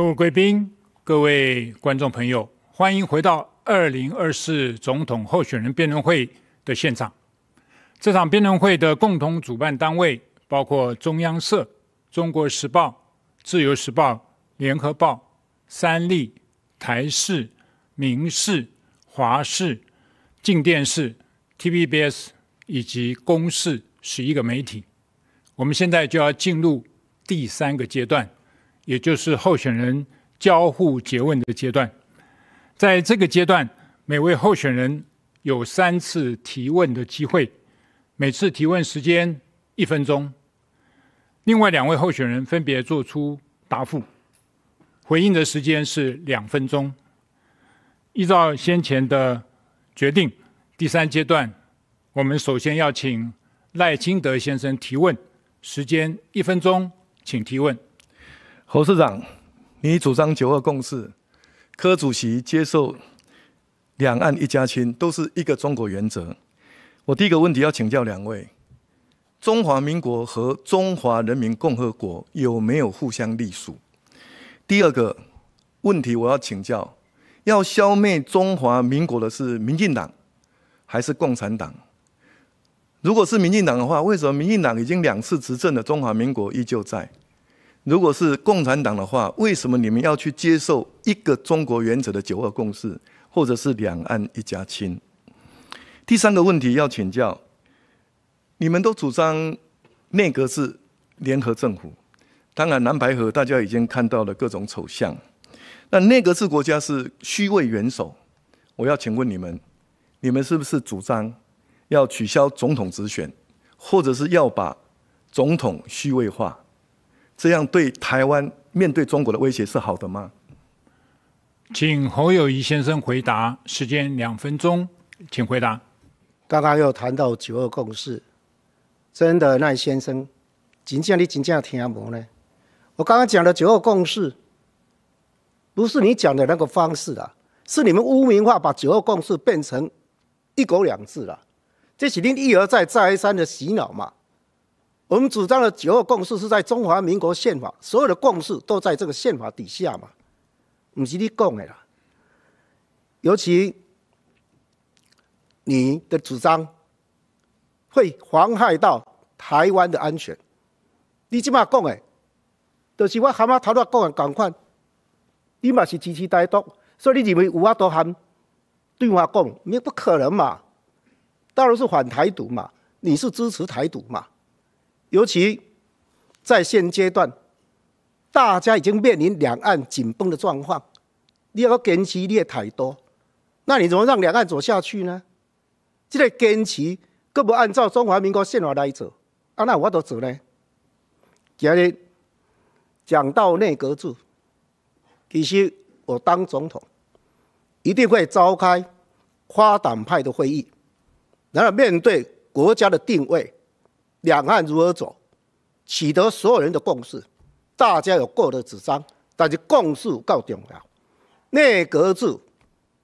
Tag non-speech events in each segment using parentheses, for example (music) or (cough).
各位贵宾、各位观众朋友，欢迎回到二零二四总统候选人辩论会的现场。这场辩论会的共同主办单位包括中央社、中国时报、自由时报、联合报、三立、台视、民视、华视、静电视、t v b s 以及公视十一个媒体。我们现在就要进入第三个阶段。也就是候选人交互诘问的阶段，在这个阶段，每位候选人有三次提问的机会，每次提问时间一分钟。另外两位候选人分别做出答复，回应的时间是两分钟。依照先前的决定，第三阶段我们首先要请赖清德先生提问，时间一分钟，请提问。侯市长，你主张九二共识，柯主席接受两岸一家亲，都是一个中国原则。我第一个问题要请教两位：中华民国和中华人民共和国有没有互相隶属？第二个问题我要请教：要消灭中华民国的是民进党还是共产党？如果是民进党的话，为什么民进党已经两次执政的中华民国依旧在？如果是共产党的话，为什么你们要去接受一个中国原则的九二共识，或者是两岸一家亲？第三个问题要请教，你们都主张内阁制联合政府，当然南白河大家已经看到了各种丑相。那内阁制国家是虚位元首，我要请问你们，你们是不是主张要取消总统直选，或者是要把总统虚位化？这样对台湾面对中国的威胁是好的吗？请侯友谊先生回答，时间两分钟，请回答。刚刚又谈到九二共识，真的，那先生，真正你真正听无呢？我刚刚讲的九二共识，不是你讲的那个方式啊，是你们污名化，把九二共识变成一国两制了，这是你一而再、再而三的洗脑嘛？我们主张的九二共识是在中华民国宪法，所有的共识都在这个宪法底下嘛，不是你讲的啦。尤其你的主张会妨害到台湾的安全，你即马讲的，就是我蛤蟆头都讲的共款，你嘛是支持台独，所以你认为有阿多喊对话讲，你不可能嘛？当然是反台独嘛，你是支持台独嘛？尤其在现阶段，大家已经面临两岸紧绷的状况，你要坚持你的态度，那你怎么让两岸走下去呢？这个坚持更不按照中华民国宪法来走，那我怎么走呢？今日讲到内阁制，其实我当总统一定会召开跨党派的会议，然后面对国家的定位。两岸如何走，取得所有人的共识，大家有各的主张，但是共识够重要。内阁制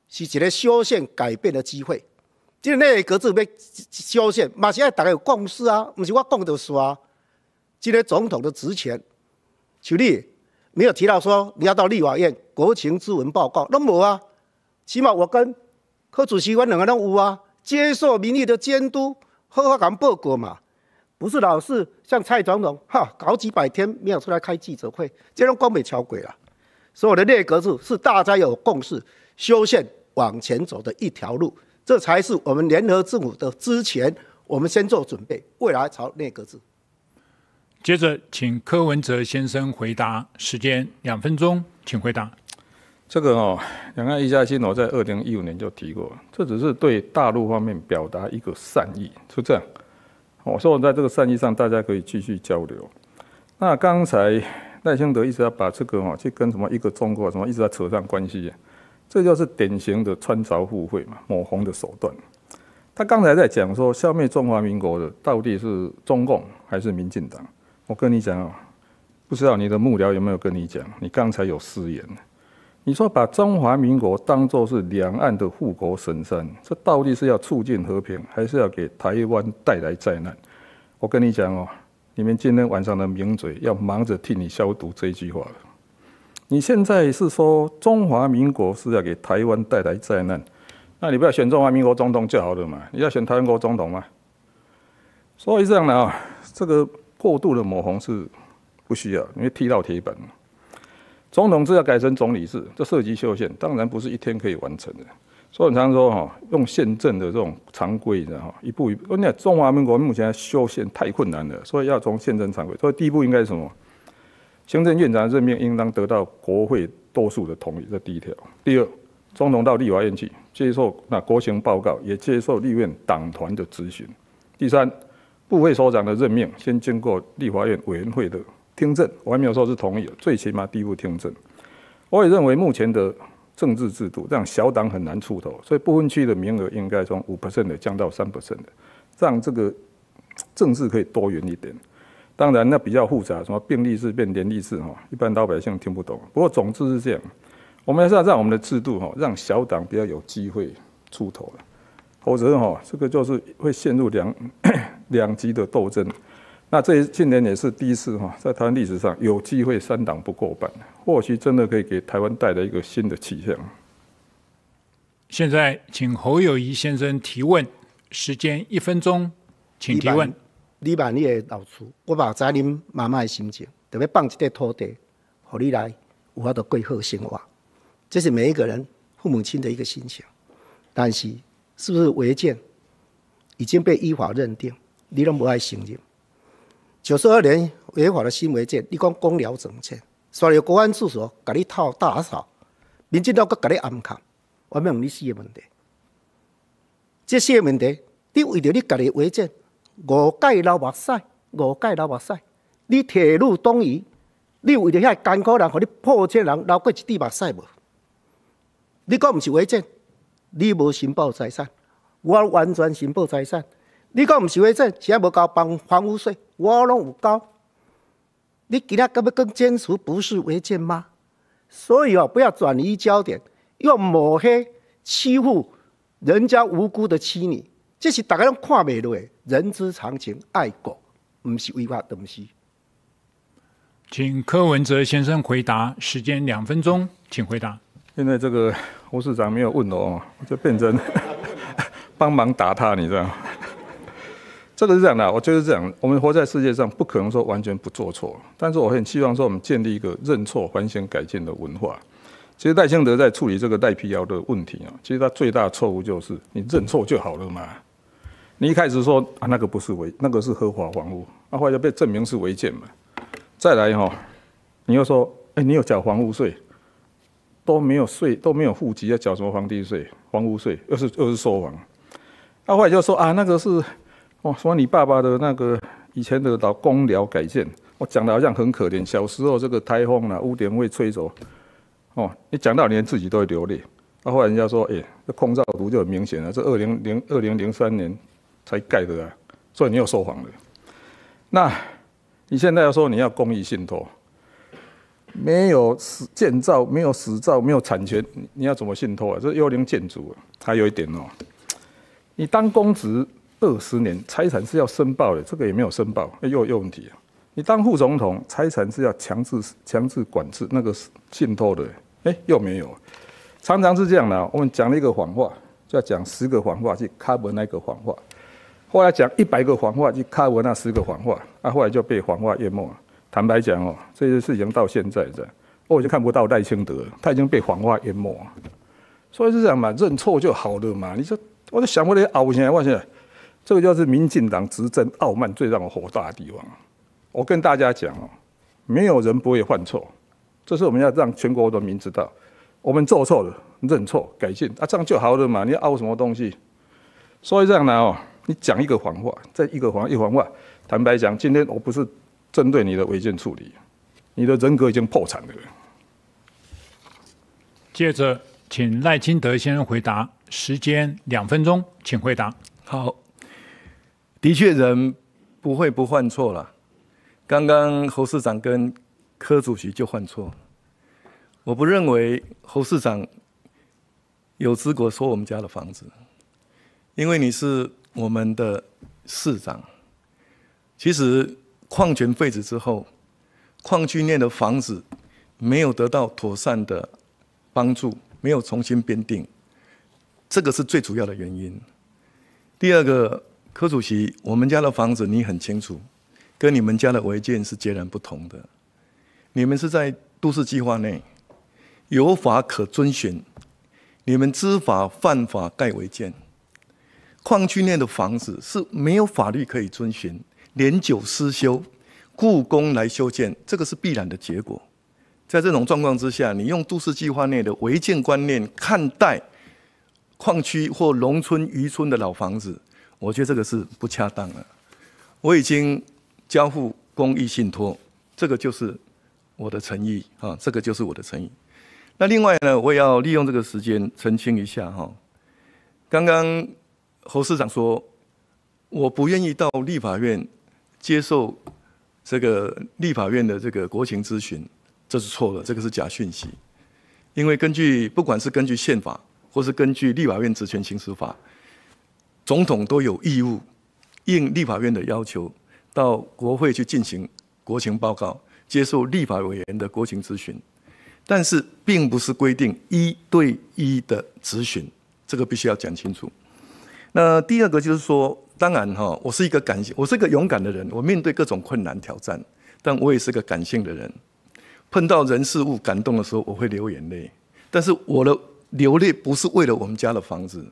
是一个修宪改变的机会。今天内阁制要修宪，嘛是要大家有共识啊，不是我讲的错啊。今天总统的职权，举例没有提到说你要到立法院国情咨文报告，那没啊？起码我跟柯主席，我两个人有啊，接受民意的监督，好好咁报告嘛。不是老是像蔡总统哈搞几百天没有出来开记者会，这样光美桥鬼了。所有的内阁字是大家有共识，修宪往前走的一条路，这才是我们联合政府的。之前我们先做准备，未来朝内阁字。接着，请柯文哲先生回答，时间两分钟，请回答。这个哦，两岸一家亲，我在二零一五年就提过这只是对大陆方面表达一个善意，是这样。我说，我在这个善意上，大家可以继续交流。那刚才赖清德一直要把这个哈去跟什么一个中国什么一直在扯上关系，这就是典型的穿凿附会嘛，抹红的手段。他刚才在讲说消灭中华民国的到底是中共还是民进党？我跟你讲啊，不知道你的幕僚有没有跟你讲，你刚才有失言。你说把中华民国当做是两岸的护国神山，这到底是要促进和平，还是要给台湾带来灾难？我跟你讲哦，你们今天晚上的名嘴要忙着替你消毒这句话了。你现在是说中华民国是要给台湾带来灾难，那你不要选中华民国总统就好了嘛？你要选台湾国总统嘛？所以这样的啊，这个过度的抹红是不需要，因为踢到铁板。总统制要改成总理制，这涉及修宪，当然不是一天可以完成的。所以，我们常说哈，用宪政的这种常规，然后一步一步。那中华民国目前修宪太困难了，所以要从宪政常规。所以，第一步应该是什么？行政院长的任命应当得到国会多数的同意，这第一条。第二，总统到立法院去接受那国情报告，也接受立院党团的咨询。第三，部会首长的任命先经过立法院委员会的。听证，我还没有说是同意的，最起码第一步听证，我也认为目前的政治制度让小党很难出头，所以不分区的名额应该从五 percent 的降到三 percent 的，让这个政治可以多元一点。当然那比较复杂，什么病立是变连立式哈，一般老百姓听不懂。不过总之是这样，我们是要让我们的制度哈，让小党比较有机会出头了，否则哈，这个就是会陷入两 (coughs) 两极的斗争。那这近年也是第一次哈，在台湾历史上有机会三党不过半，或许真的可以给台湾带来一个新的气象。现在请侯友谊先生提问，时间一分钟，请提问。把你的老厝，我把仔你妈妈的心情，特别放一块土地，和你来有法度鬼好生活。这是每一个人父母亲的一个心情。但是是不是违建，已经被依法认定，你仍不爱承认。九十二年违法的新违建，你讲公了怎么所以有公安处所给你套大扫，民警佬个给你暗看，我面有历史的问题。这四个问题，你为着你个人违建，五盖流目屎，五盖流目屎。你铁路东移，你为着遐艰苦人和你破迁人流过一滴目屎无？你讲毋是违建，你无申报财产，我完全申报财产。你讲毋是违建，只啊无交房房屋税。我拢有搞，你给他这么更坚持不是违建吗？所以哦，不要转移焦点，要抹黑欺负人家无辜的妻女，这是大家看不落的。人之常情，爱国不是违法东西。请柯文哲先生回答，时间两分钟，请回答。现在这个吴市长没有问了哦，我就变成 (laughs) 帮忙打他，你知道。这个是这样的，我就是这样。我们活在世界上，不可能说完全不做错。但是我很希望说，我们建立一个认错、反省、改进的文化。其实戴清德在处理这个赖皮摇的问题啊，其实他最大的错误就是，你认错就好了嘛。你一开始说啊，那个不是违，那个是合法房屋，阿来就被证明是违建嘛。再来哈，你又说，哎，你有缴房屋税，都没有税，都没有户籍要缴什么房地税、房屋税，又是又是说谎。阿来就说啊，那个是。哦，说你爸爸的那个以前的老公寮改建，我讲的好像很可怜。小时候这个台风啊，屋顶会吹走。哦，你讲到连自己都流泪。那后来人家说，哎，这空照图就很明显了，这二零零二零零三年才盖的啊。所以你又说谎了。那你现在要说你要公益信托，没有实建造，没有实造，没有产权，你要怎么信托啊？这是幽灵建筑啊。还有一点哦，你当公职。二十年，财产是要申报的，这个也没有申报，又又问题你当副总统，财产是要强制强制管制那个信托的，哎，又没有。常常是这样的，我们讲了一个谎话，就要讲十个谎话去 cover 那个谎话，后来讲一百个谎话去 cover 那十个谎话，啊，后来就被谎话淹没。坦白讲哦，这些事情到现在在，我就看不到赖清德，他已经被谎话淹没。所以是这样嘛，认错就好了嘛。你说，我就想过来熬现在，我在。这个就是民进党执政傲慢最让我火大的地方。我跟大家讲哦，没有人不会犯错，这是我们要让全国人民知道，我们做错了，认错改进啊，这样就好了嘛。你要傲什么东西？所以这样呢哦，你讲一个谎话，再一个谎，一谎话，坦白讲，今天我不是针对你的违建处理，你的人格已经破产了。接着，请赖清德先生回答，时间两分钟，请回答。好。的确，人不会不犯错啦。刚刚侯市长跟柯主席就犯错。我不认为侯市长有资格说我们家的房子，因为你是我们的市长。其实，矿权废止之后，矿区内的房子没有得到妥善的帮助，没有重新编定，这个是最主要的原因。第二个。柯主席，我们家的房子你很清楚，跟你们家的违建是截然不同的。你们是在都市计划内，有法可遵循；你们知法犯法，盖违建。矿区内的房子是没有法律可以遵循，年久失修，故宫来修建，这个是必然的结果。在这种状况之下，你用都市计划内的违建观念看待矿区或农村渔村的老房子。我觉得这个是不恰当的。我已经交付公益信托，这个就是我的诚意啊，这个就是我的诚意。那另外呢，我也要利用这个时间澄清一下哈。刚刚侯市长说我不愿意到立法院接受这个立法院的这个国情咨询，这是错的，这个是假讯息。因为根据不管是根据宪法或是根据立法院职权行使法。总统都有义务应立法院的要求到国会去进行国情报告，接受立法委员的国情咨询，但是并不是规定一对一的咨询，这个必须要讲清楚。那第二个就是说，当然哈，我是一个感性，我是一个勇敢的人，我面对各种困难挑战，但我也是个感性的人，碰到人事物感动的时候，我会流眼泪，但是我的流泪不是为了我们家的房子。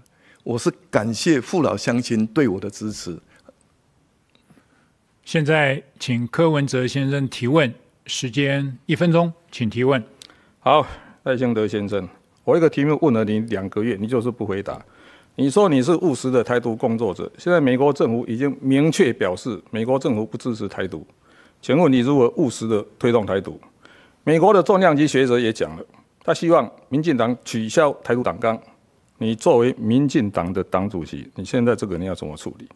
我是感谢父老乡亲对我的支持。现在请柯文哲先生提问，时间一分钟，请提问。好，赖香德先生，我一个题目问了你两个月，你就是不回答。你说你是务实的台独工作者，现在美国政府已经明确表示，美国政府不支持台独，请问你如何务实的推动台独？美国的重量级学者也讲了，他希望民进党取消台独党纲。你作为民进党的党主席，你现在这个你要怎么处理？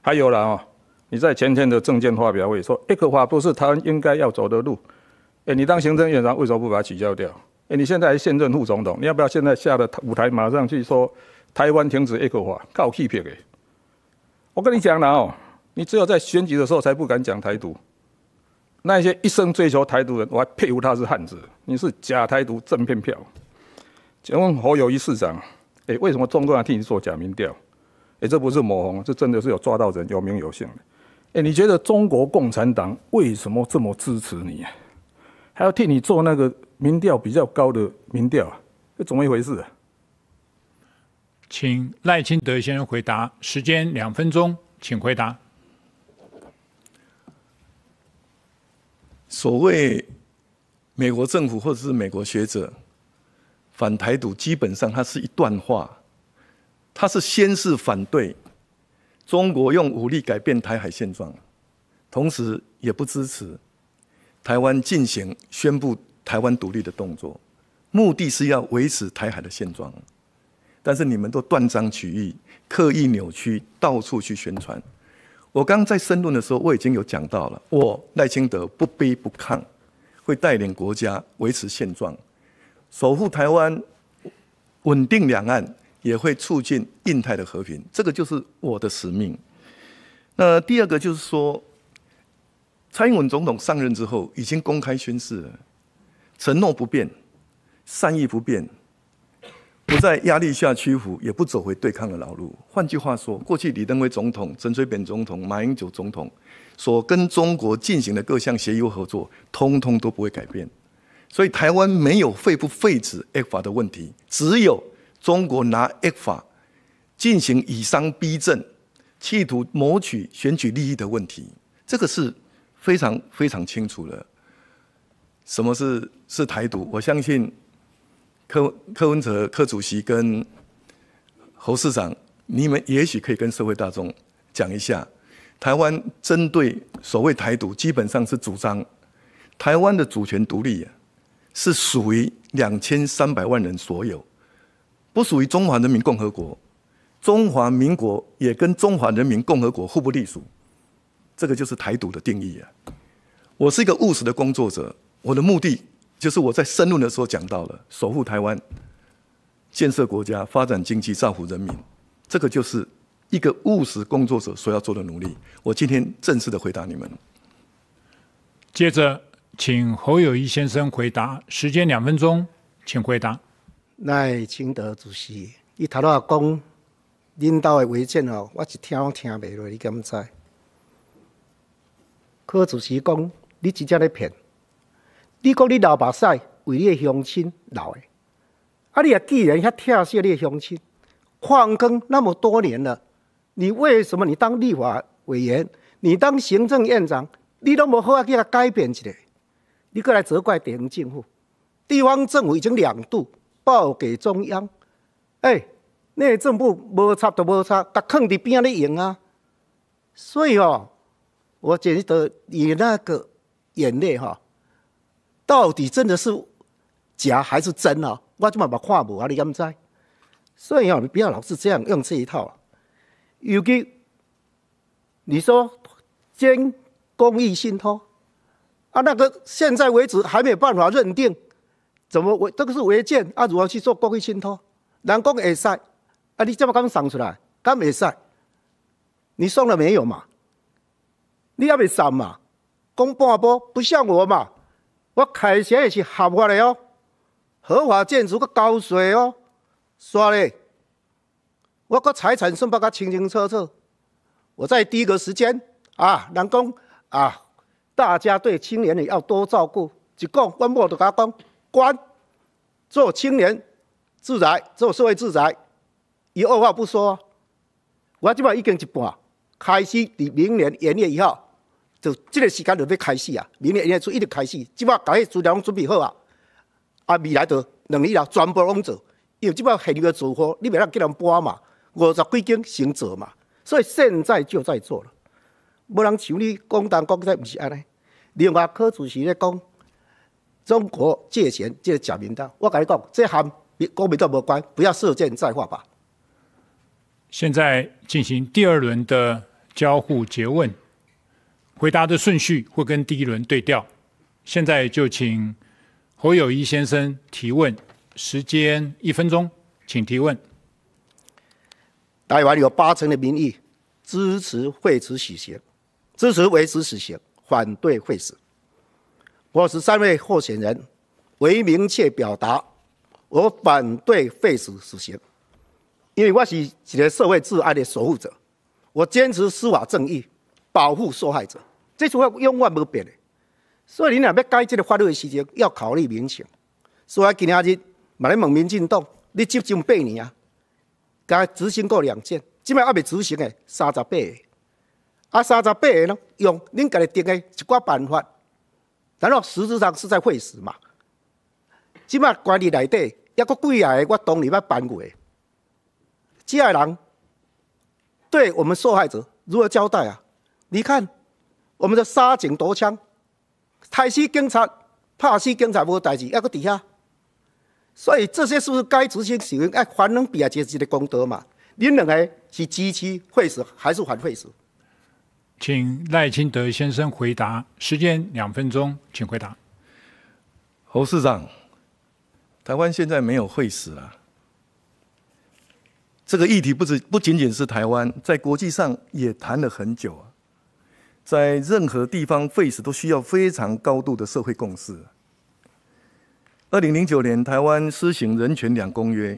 还有了哦，你在前天的政见发表会说一个法”不是台湾应该要走的路。哎，你当行政院长为什么不把它取消掉？哎，你现在还现任副总统，你要不要现在下的舞台马上去说台湾停止一个法？靠欺骗的！我跟你讲了哦，你只有在选举的时候才不敢讲台独。那些一生追求台独人，我还佩服他是汉子。你是假台独正骗票。请问侯友谊市长？哎，为什么中国人替你做假民调？哎，这不是抹红，这真的是有抓到人，有名有姓的。哎，你觉得中国共产党为什么这么支持你，还要替你做那个民调比较高的民调？这怎么一回事啊？请赖清德先生回答，时间两分钟，请回答。所谓美国政府或者是美国学者。反台独基本上它是一段话，它是先是反对中国用武力改变台海现状，同时也不支持台湾进行宣布台湾独立的动作，目的是要维持台海的现状。但是你们都断章取义、刻意扭曲、到处去宣传。我刚刚在申论的时候，我已经有讲到了，我赖清德不卑不亢，会带领国家维持现状。守护台湾，稳定两岸，也会促进印太的和平。这个就是我的使命。那第二个就是说，蔡英文总统上任之后，已经公开宣誓，了，承诺不变，善意不变，不在压力下屈服，也不走回对抗的老路。换句话说，过去李登辉总统、陈水扁总统、马英九总统所跟中国进行的各项协议合作，通通都不会改变。所以台湾没有废不废止法的问题，只有中国拿 F 法进行以商逼政，企图谋取选举利益的问题，这个是非常非常清楚的。什么是是台独？我相信柯柯文哲柯主席跟侯市长，你们也许可以跟社会大众讲一下，台湾针对所谓台独，基本上是主张台湾的主权独立。是属于两千三百万人所有，不属于中华人民共和国，中华民国也跟中华人民共和国互不隶属，这个就是台独的定义啊！我是一个务实的工作者，我的目的就是我在申论的时候讲到了守护台湾，建设国家、发展经济、造福人民，这个就是一个务实工作者所要做的努力。我今天正式的回答你们，接着。请侯友谊先生回答，时间两分钟，请回答。赖清德主席，伊谈到公领导的违建哦，我一听我听袂落，你敢知？柯主席讲，你真正咧骗，你讲你老爸晒为你的乡亲劳的，啊！你也既然遐疼惜你的乡亲，矿工那么多年了，你为什么你当立法委员，你当行政院长，你都无好啊给他改变一下？你过来责怪地方政府，地方政府已经两度报给中央，哎，内政部无差都无差，隔坑伫边咧用啊！所以哦，我觉得你那个眼泪哈，到底真的是假还是真啊？我怎么也看不阿，你怎知？所以哦，不要老是这样用这一套，啊，尤其你说兼公益信托。啊，那个现在为止还没有办法认定，怎么违？这个是违建，啊，如何去做过会信托？人讲会使，啊，你怎么刚送出来？敢没使？你送了没有嘛？你还没送嘛？讲半波不像我嘛？我开钱也是合法的哦，合法建筑，个交税哦，刷嘞，我个财产算报噶清清楚楚，我在第一个时间啊，人讲啊。大家对青年的要多照顾。只讲关就的加讲，关做青年自宅，做社会自宅，伊二话不说，我这边已经一半开始。伫明年元月一号就这个时间就要开始啊！明年元月初一直开始。这边搞迄资料拢准备好啊！啊，未来的两年了，全部拢做。因为这边现有的组合，你别当叫人搬嘛，五十几间先做嘛，所以现在就在做了。不人像你讲东讲西，不是安尼。另外，柯主席在讲中国借钱借假名单，我跟你讲，这含国民党无关，不要涉建再话吧。现在进行第二轮的交互诘问，回答的顺序会跟第一轮对调。现在就请侯友谊先生提问，时间一分钟，请提问。台湾有八成的民意支持废止喜刑。支持维持死刑，反对废死。我十三位候选人，为明确表达我反对废死死刑，因为我是一个社会治安的守护者，我坚持司法正义，保护受害者，这句话永远不变的。所以，你若要改这个法律的细间，要考虑民情。所以，今仔日，嘛来问民进党，你执政八年啊，该执行过两件，即卖还未执行的三十八个。啊，三十八个咯，用恁家己定的一寡办法，然后实质上是在会死嘛。即马管理内底，一个几矮个，我当年拜扳过个，这些人对我们受害者如何交代啊？你看，我们的杀警夺枪，台死警察、拍死警察无代志，一个底下，所以这些是不是该执行死刑？哎，还人比亚阶级的功德嘛？恁两个是支持会死还是反会死？请赖清德先生回答，时间两分钟，请回答。侯市长，台湾现在没有会死了。这个议题不止不仅仅是台湾，在国际上也谈了很久啊。在任何地方废死都需要非常高度的社会共识。二零零九年台湾施行《人权两公约》，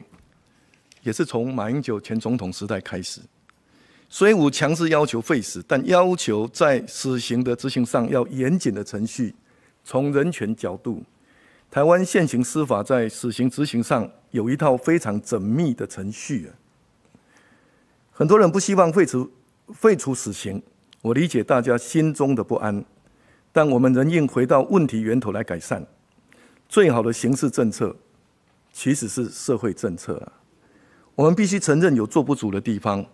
也是从马英九前总统时代开始。虽无强制要求废死，但要求在死刑的执行上要严谨的程序。从人权角度，台湾现行司法在死刑执行上有一套非常缜密的程序。很多人不希望废除废除死刑，我理解大家心中的不安，但我们仍应回到问题源头来改善。最好的刑事政策其实是社会政策。我们必须承认有做不足的地方。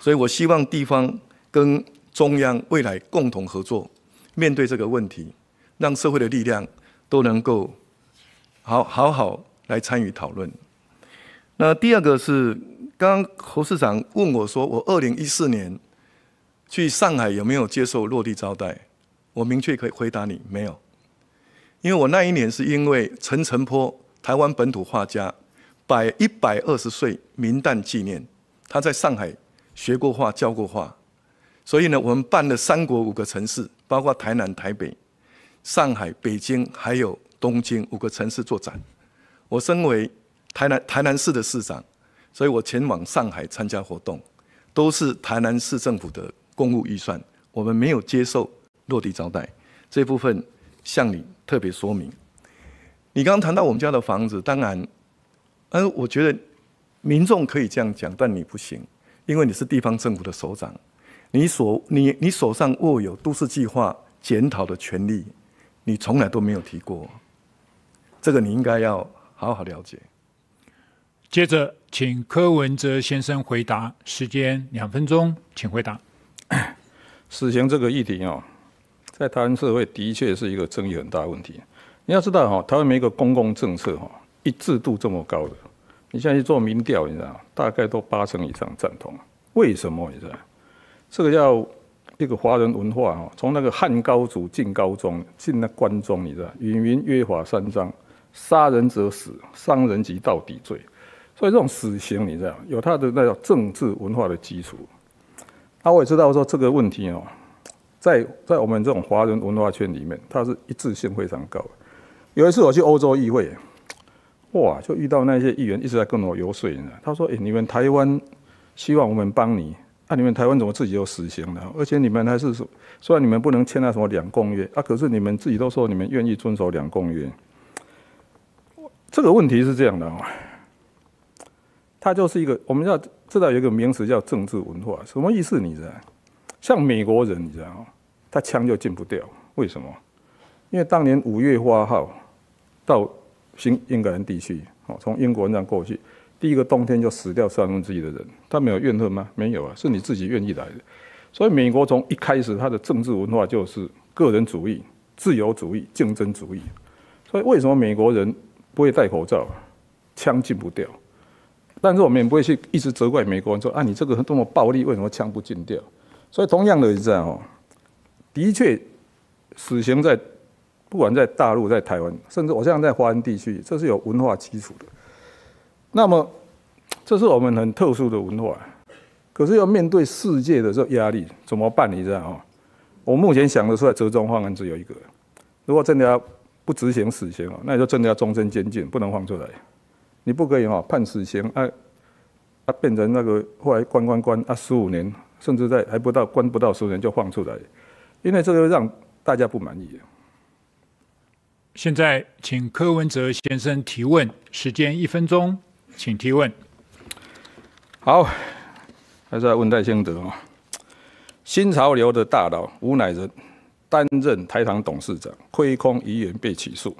所以我希望地方跟中央未来共同合作，面对这个问题，让社会的力量都能够好好好来参与讨论。那第二个是，刚刚侯市长问我说：“我二零一四年去上海有没有接受落地招待？”我明确可以回答你，没有，因为我那一年是因为陈澄波台湾本土画家摆一百二十岁民旦纪念，他在上海。学过画，教过画，所以呢，我们办了三国五个城市，包括台南、台北、上海、北京，还有东京五个城市做展。我身为台南台南市的市长，所以我前往上海参加活动，都是台南市政府的公务预算，我们没有接受落地招待。这部分向你特别说明。你刚刚谈到我们家的房子，当然，嗯，我觉得民众可以这样讲，但你不行。因为你是地方政府的首长，你所你你手上握有都市计划检讨的权利，你从来都没有提过，这个你应该要好好了解。接着，请柯文哲先生回答，时间两分钟，请回答。死 (coughs) 刑这个议题哦，在台湾社会的确是一个争议很大的问题。你要知道哈，台湾每一个公共政策哈，一致度这么高的。你现在去做民调，你知道，大概都八成以上赞同。为什么？你知道，这个叫一个华人文化哈，从那个汉高祖进高中，进那关中，你知道，与民约法三章，杀人者死，伤人及到底罪，所以这种死刑，你知道，有它的那叫政治文化的基础。那我也知道说这个问题哦，在在我们这种华人文化圈里面，它是一致性非常高。有一次我去欧洲议会。哇！就遇到那些议员一直在跟我游说呢。他说：“哎，你们台湾希望我们帮你，那你们台湾怎么自己又死刑了？而且你们还是说，虽然你们不能签那什么两公约啊，可是你们自己都说你们愿意遵守两公约。”这个问题是这样的啊，他就是一个，我们要知道有一个名词叫政治文化，什么意思？你知道？像美国人，你知道吗？他枪就进不掉，为什么？因为当年五月八号到。新英格兰地区，哦，从英国那样过去，第一个冬天就死掉三分之一的人，他没有怨恨吗？没有啊，是你自己愿意来的。所以美国从一开始他的政治文化就是个人主义、自由主义、竞争主义。所以为什么美国人不会戴口罩？枪禁不掉，但是我们也不会去一直责怪美国人说啊，你这个多么暴力，为什么枪不禁掉？所以同样的，这样哦，的确，死刑在。不管在大陆、在台湾，甚至我现在在华人地区，这是有文化基础的。那么，这是我们很特殊的文化。可是要面对世界的这压力，怎么办？你知道吗？我目前想的出来折中方案只有一个：如果真的要不执行死刑啊，那你就真的要终身监禁，不能放出来。你不可以哈判死刑，哎，他变成那个后来关关关啊，十五年，甚至在还不到关不到十五年就放出来，因为这个让大家不满意。现在请柯文哲先生提问，时间一分钟，请提问。好，还是要问戴先德啊。新潮流的大佬吴乃仁担任台糖董事长，亏空亿元被起诉，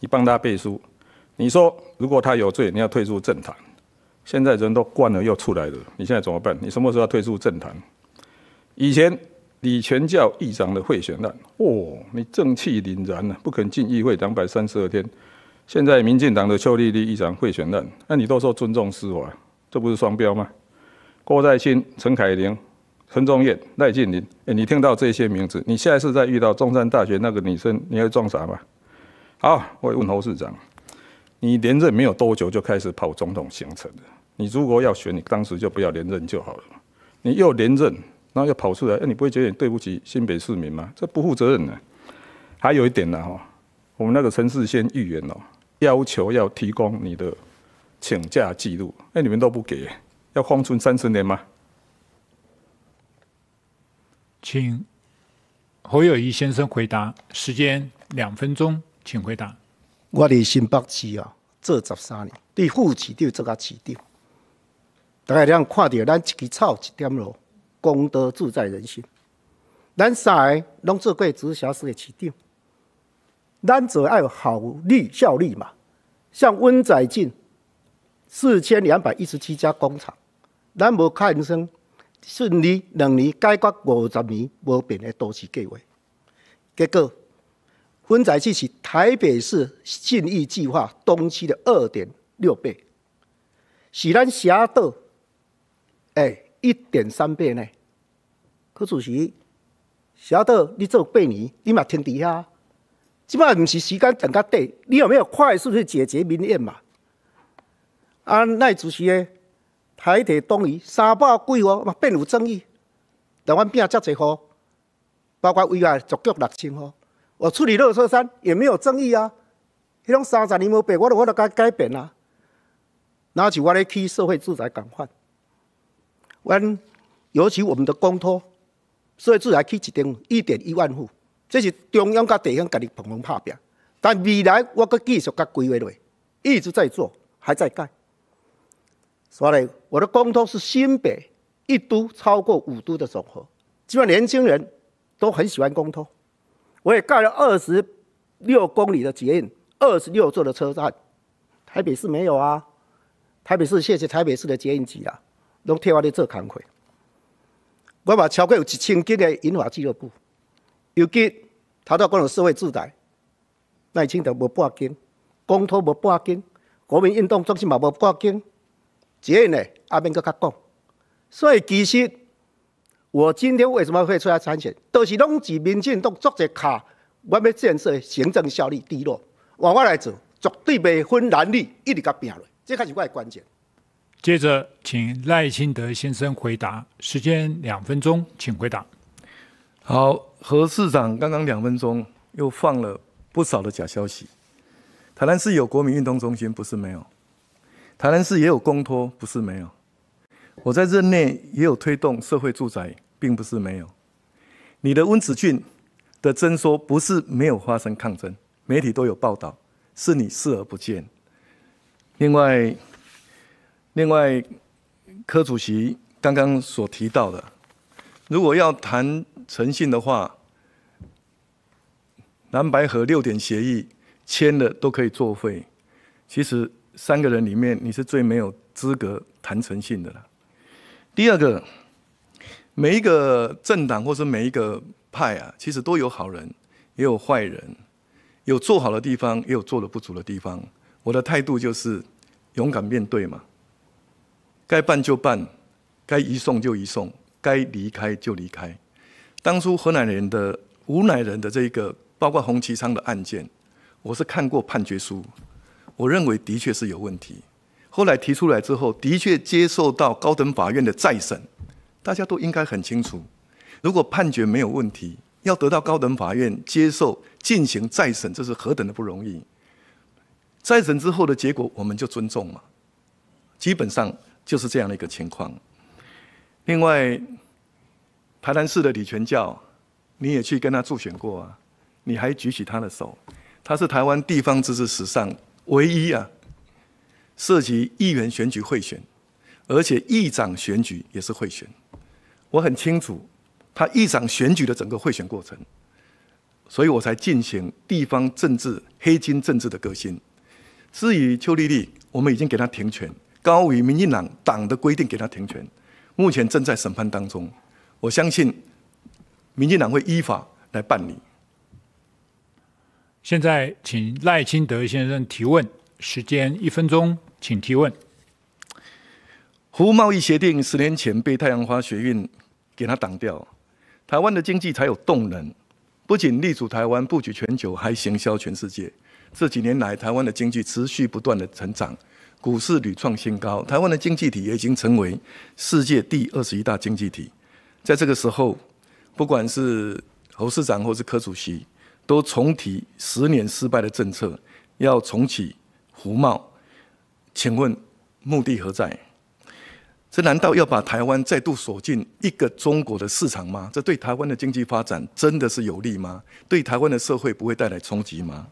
你帮他背书，你说如果他有罪，你要退出政坛。现在人都关了又出来了，你现在怎么办？你什么时候退出政坛？以前。李全教议长的贿选案，哦，你正气凛然呢，不肯进议会两百三十二天。现在民进党的邱丽丽议长贿选案，那你都说尊重司法，这不是双标吗？郭在清、陈凯玲、陈宗业、赖进林，哎，你听到这些名字，你下一次再遇到中山大学那个女生，你会装啥吗？好，我问侯市长，你连任没有多久就开始跑总统行程了。你如果要选，你当时就不要连任就好了。你又连任。然后又跑出来，哎，你不会觉得对不起新北市民吗？这不负责任呢。还有一点呢，哈，我们那个城市先议员哦，要求要提供你的请假记录，哎，你们都不给，要封存三十年吗？请侯友谊先生回答，时间两分钟，请回答。我的新北市啊，做十三年，对副市调做个市调，大家这样看到，咱一支草，一点路。功德自在人心，咱三个拢做过直辖市的市长，咱只爱好利效力嘛。像温宅进四千两百一十七家工厂，咱无看生顺利两年解决五十年无变的都是计位？结果温宅进是台北市信义计划东区的二点六倍，是咱霞岛哎。一点三倍呢，柯主席，晓到你做八年，你嘛天底下，即摆毋是时间等较短，你有没有快速去解决民怨嘛？啊，赖主席的，台铁东移三百几哦，嘛并无争议，台湾变啊真侪好，包括未来足够六千哦，我处理乐寿山也没有争议啊，迄种三十年无变，我都我都改改变然后就我咧去社会住宅转换。阮尤其我们的公托，所以只下去一点一点一万户，这是中央甲地方甲你碰碰拍表。但未来我阁继续甲规划落，一直在做，还在盖。所以我的公托是新北一都超过五都的总和，基本年轻人都很喜欢公托。我也盖了二十六公里的捷运，二十六座的车站。台北市没有啊，台北市谢谢台北市的捷运局啊。拢替我来做工作。我嘛超过有一千斤的银发俱乐部，尤其逃到各种社会时代，内情就无半斤，公托无半斤，国民运动中心嘛无半斤，即个呢阿边个较讲？所以其实我今天为什么会出来参选，都是拢是民间都作者卡，我们要建设行政效率低落，我我来做，绝对不分男女，一直甲拼落，即个是我的关键。接着，请赖清德先生回答，时间两分钟，请回答。好，何市长刚刚两分钟又放了不少的假消息。台南市有国民运动中心不是没有，台南市也有公托不是没有。我在任内也有推动社会住宅，并不是没有。你的温子俊的增缩不是没有发生抗争，媒体都有报道，是你视而不见。另外。另外，柯主席刚刚所提到的，如果要谈诚信的话，蓝白河六点协议签了都可以作废。其实三个人里面，你是最没有资格谈诚信的了。第二个，每一个政党或是每一个派啊，其实都有好人，也有坏人，有做好的地方，也有做的不足的地方。我的态度就是勇敢面对嘛。该办就办，该移送就移送，该离开就离开。当初河南人的、吴南人的这一个，包括洪启昌的案件，我是看过判决书，我认为的确是有问题。后来提出来之后，的确接受到高等法院的再审，大家都应该很清楚。如果判决没有问题，要得到高等法院接受进行再审，这是何等的不容易。再审之后的结果，我们就尊重嘛。基本上。就是这样的一个情况。另外，台南市的李全教，你也去跟他助选过啊，你还举起他的手，他是台湾地方自治史上唯一啊，涉及议员选举贿选，而且议长选举也是贿选。我很清楚他议长选举的整个贿选过程，所以我才进行地方政治黑金政治的革新。至于邱丽丽，我们已经给她停权。高于民进党党的规定给他停权，目前正在审判当中。我相信民进党会依法来办理。现在请赖清德先生提问，时间一分钟，请提问。胡贸易协定十年前被太阳花学运给他挡掉，台湾的经济才有动能，不仅立足台湾布局全球，还行销全世界。这几年来，台湾的经济持续不断的成长。股市屡创新高，台湾的经济体也已经成为世界第二十一大经济体。在这个时候，不管是侯市长或是柯主席，都重提十年失败的政策，要重启胡茂。请问目的何在？这难道要把台湾再度锁进一个中国的市场吗？这对台湾的经济发展真的是有利吗？对台湾的社会不会带来冲击吗？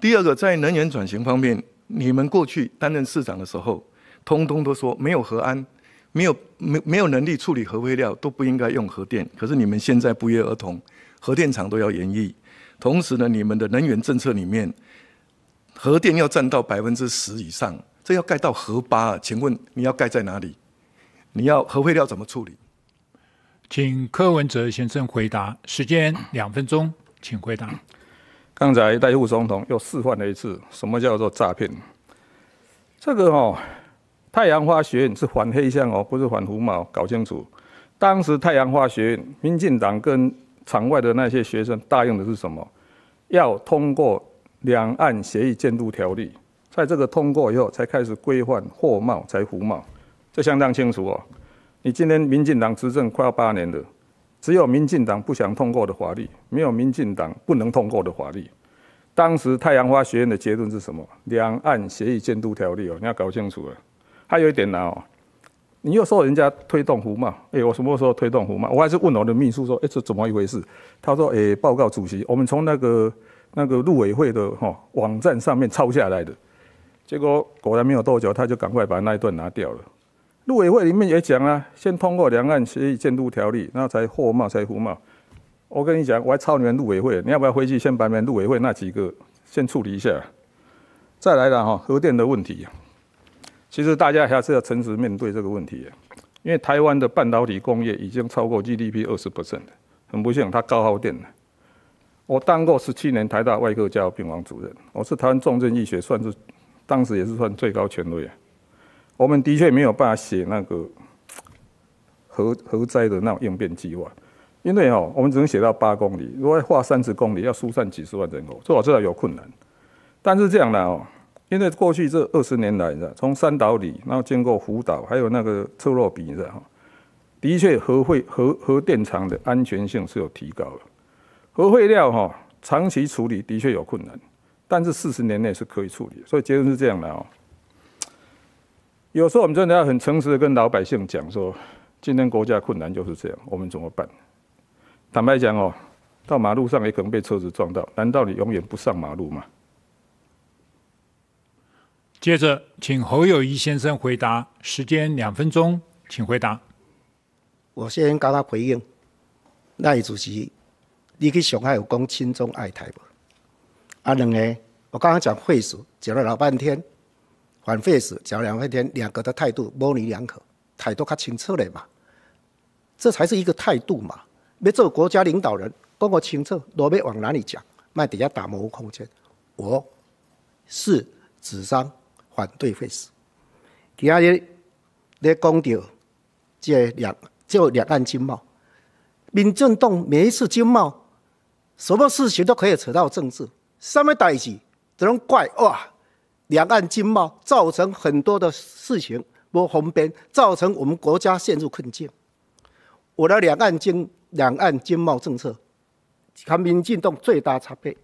第二个，在能源转型方面。你们过去担任市长的时候，通通都说没有核安，没有没没有能力处理核废料，都不应该用核电。可是你们现在不约而同，核电厂都要延役。同时呢，你们的能源政策里面，核电要占到百分之十以上，这要盖到核八请问你要盖在哪里？你要核废料怎么处理？请柯文哲先生回答，时间两分钟，请回答。刚才代副总统又示范了一次，什么叫做诈骗？这个哦，太阳花学院是反黑箱哦，不是反胡毛，搞清楚。当时太阳花学院，民进党跟场外的那些学生答应的是什么？要通过《两岸协议监督条例》，在这个通过以后，才开始规范货贸、才胡贸，这相当清楚哦。你今天民进党执政快要八年了。只有民进党不想通过的法律，没有民进党不能通过的法律。当时太阳花学院的结论是什么？两岸协议监督条例哦，你要搞清楚啊。还有一点呢哦，你又说人家推动胡嘛？诶，我什么时候推动胡嘛？我还是问我的秘书说，诶，这怎么一回事？他说，诶，报告主席，我们从那个那个陆委会的哈网站上面抄下来的，结果果然没有多久，他就赶快把那一段拿掉了。陆委会里面也讲啊，先通过两岸协议监督条例，那才货贸才服贸。我跟你讲，我还抄你们陆委会，你要不要回去先把你们陆委会那几个先处理一下，再来了哈，核电的问题。其实大家还是要诚实面对这个问题，因为台湾的半导体工业已经超过 GDP 二十了，很不幸它高耗电的。我当过十七年台大外科加病房主任，我是台湾重症医学算是当时也是算最高权威。我们的确没有办法写那个 (tsk) 核核灾的那种应变计划，因为哦，我们只能写到八公里。如果要画三十公里，要疏散几十万人口，做好至少有困难。但是这样的哦，因为过去这二十年来，你知道，从三岛里，然后经过福岛，还有那个赤弱比，你知道哈，的确核废核核电厂的安全性是有提高的。核废料哈，长期处理的确有困难，但是四十年内是可以处理。所以结论是这样的哦。有时候我们真的要很诚实的跟老百姓讲，说今天国家困难就是这样，我们怎么办？坦白讲哦，到马路上也可能被车子撞到，难道你永远不上马路吗？接着，请侯友谊先生回答，时间两分钟，请回答。我先跟他回应，赖主席，你去上海有讲亲中爱台不？阿两个，我刚刚讲会所讲了老半天。反对氏，讲两块天，两个的态度模棱两可，态度较清楚的嘛？这才是一个态度嘛？要做国家领导人，讲个清楚，罗要往哪里讲，卖底下打模糊空间。我是主张反对费氏。今日咧讲到这两就两岸经贸，民进党每一次经贸，什么事情都可以扯到政治，什么代志只能怪哇。两岸经贸造成很多的事情，不红边造成我们国家陷入困境。我的两岸经两岸经贸政策，和民进党最大差别，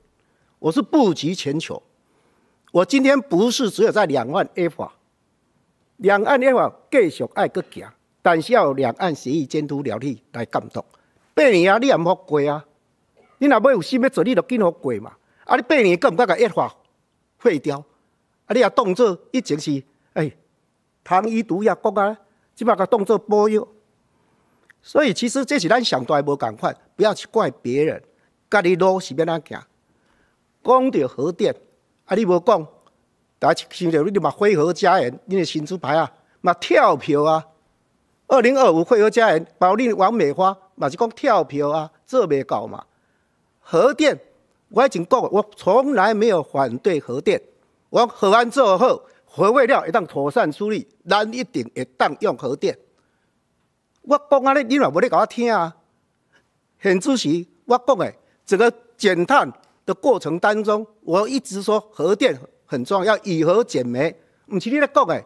我是布局全球。我今天不是只有在两岸一化，两岸一化继续爱搁行，但是要两岸协议监督条例来监督。八年啊，你也好过啊！你若要有心要做，你就紧我过嘛。啊，你八年更唔敢把一化废掉？啊！你啊，当作以前是哎，糖衣毒药国啊，即摆个当作保佑。所以其实这是咱上大无共款，不要去怪别人，家己路是变哪行。讲到核电，啊，你无讲，但是想着你嘛，辉合家园，你的新出牌啊，嘛跳票啊。二零二五辉合家园保利王美花嘛是讲跳票啊，做袂到嘛。核电，我已经讲，我从来没有反对核电。我核安做好，核废料会当妥善处理，咱一定会当用核电。我讲安你你若无咧给我听啊，很主席，我讲诶，这个减碳的过程当中，我一直说核电很重要，以核减煤，毋是你咧讲诶，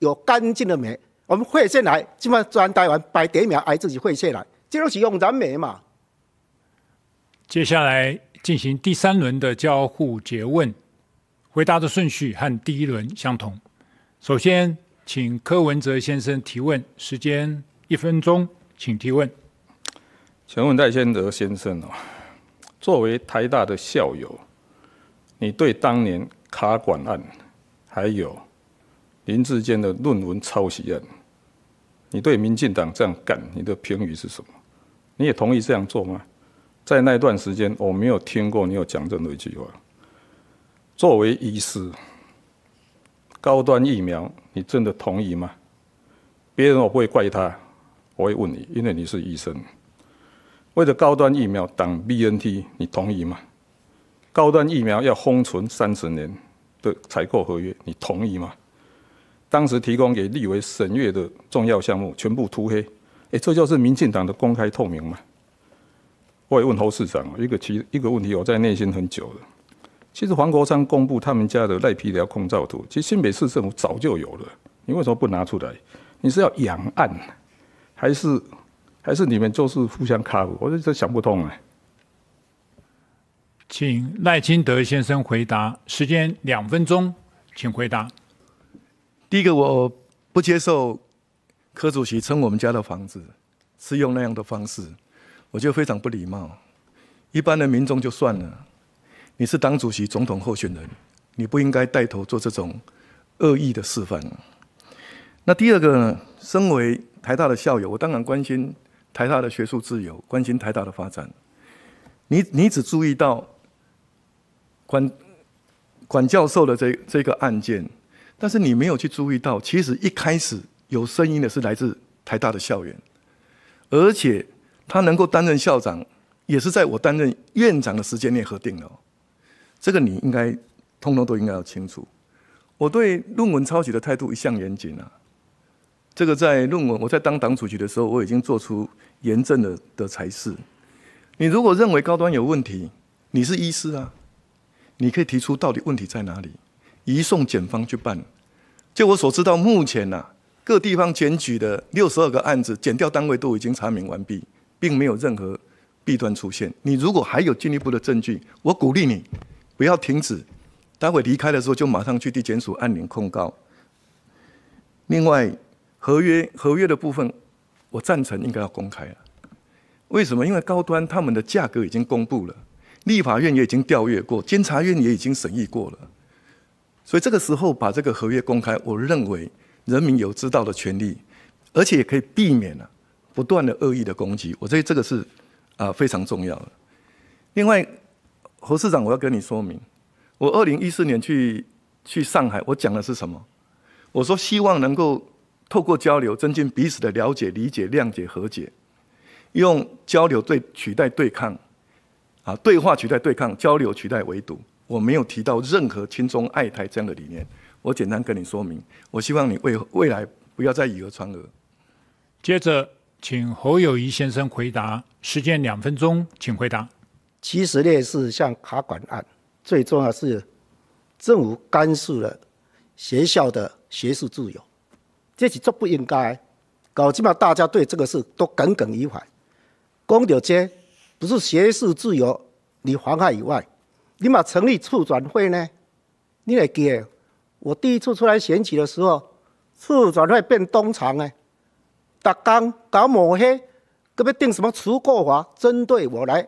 有干净的煤。我们会先来，即卖专台湾白一名哎，就是会先来，即拢是用燃煤嘛。接下来进行第三轮的交互诘问。回答的顺序和第一轮相同。首先，请柯文哲先生提问，时间一分钟，请提问。请问戴先哲先生哦，作为台大的校友，你对当年卡管案，还有林志坚的论文抄袭案，你对民进党这样干，你的评语是什么？你也同意这样做吗？在那段时间，我没有听过你有讲这么一句话。作为医师，高端疫苗你真的同意吗？别人我不会怪他，我会问你，因为你是医生。为了高端疫苗挡 BNT，你同意吗？高端疫苗要封存三十年的采购合约，你同意吗？当时提供给立委审阅的重要项目全部涂黑，哎，这就是民进党的公开透明嘛？我也问侯市长一个其一个问题，我在内心很久了。其实黄国昌公布他们家的赖皮寮空照图，其实新北市政府早就有了，你为什么不拿出来？你是要养案，还是还是你们就是互相 cover？我就想不通了。请赖清德先生回答，时间两分钟，请回答。第一个，我不接受柯主席称我们家的房子是用那样的方式，我觉得非常不礼貌。一般的民众就算了。你是党主席、总统候选人，你不应该带头做这种恶意的示范。那第二个，呢？身为台大的校友，我当然关心台大的学术自由，关心台大的发展。你你只注意到管管教授的这这个案件，但是你没有去注意到，其实一开始有声音的是来自台大的校园，而且他能够担任校长，也是在我担任院长的时间内核定的。这个你应该通通都应该要清楚。我对论文抄袭的态度一向严谨啊。这个在论文，我在当党主席的时候，我已经做出严正的的裁示。你如果认为高端有问题，你是医师啊，你可以提出到底问题在哪里，移送检方去办。就我所知道，目前呐，各地方检举的六十二个案子，检调单位都已经查明完毕，并没有任何弊端出现。你如果还有进一步的证据，我鼓励你。不要停止，待会离开的时候就马上去地检署按铃控告。另外，合约合约的部分，我赞成应该要公开了。为什么？因为高端他们的价格已经公布了，立法院也已经调阅过，监察院也已经审议过了，所以这个时候把这个合约公开，我认为人民有知道的权利，而且也可以避免了不断的恶意的攻击。我觉得这个是啊，非常重要的。另外。侯市长，我要跟你说明，我二零一四年去去上海，我讲的是什么？我说希望能够透过交流增进彼此的了解、理解、谅解、和解，用交流对取代对抗，啊，对话取代对抗，交流取代围堵。我没有提到任何亲中爱台这样的理念。我简单跟你说明，我希望你未未来不要再以讹传讹。接着，请侯友谊先生回答，时间两分钟，请回答。其实呢是像卡管案，最重要是政府干涉了学校的学术自由，这是做不应该。搞起码大家对这个事都耿耿于怀。公调街不是学术自由，你妨害以外，你嘛成立促转会呢？你来记我第一次出来选举的时候，促转会变东厂诶，特钢搞抹黑，搁要定什么除国法，针对我来。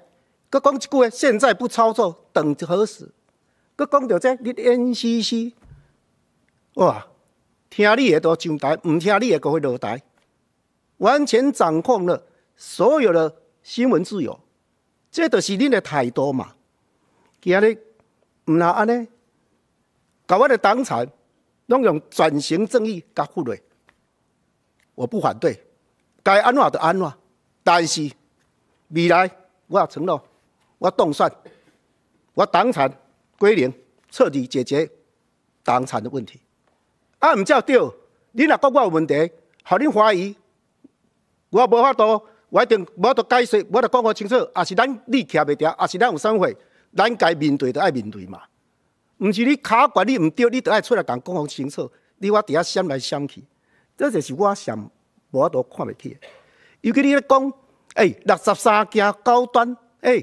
佮讲一句话，现在不操作，等何时？佮讲到这，你演戏戏，哇，听你的都上台，毋听你的都会落台，完全掌控了所有的新闻自由，这就是你的态度嘛？今日毋像安尼，搞我的党产，拢用转型正义甲回来，我不反对，该安怎就安怎，但是未来我要承诺。我动算，我党产归零，彻底解决党产的问题。啊，毋照对，你若讲我有问题，互你怀疑，我无法度，我一定无法度解释，无法度讲互清楚。也是咱你徛袂掉，也是咱有散会，咱该面对就爱面对嘛。毋是你卡管你毋对，你就爱出来共讲互清楚。你我伫遐闪来闪去，这就是我想无法度看袂起。尤其你讲，哎，六十三件高端，哎。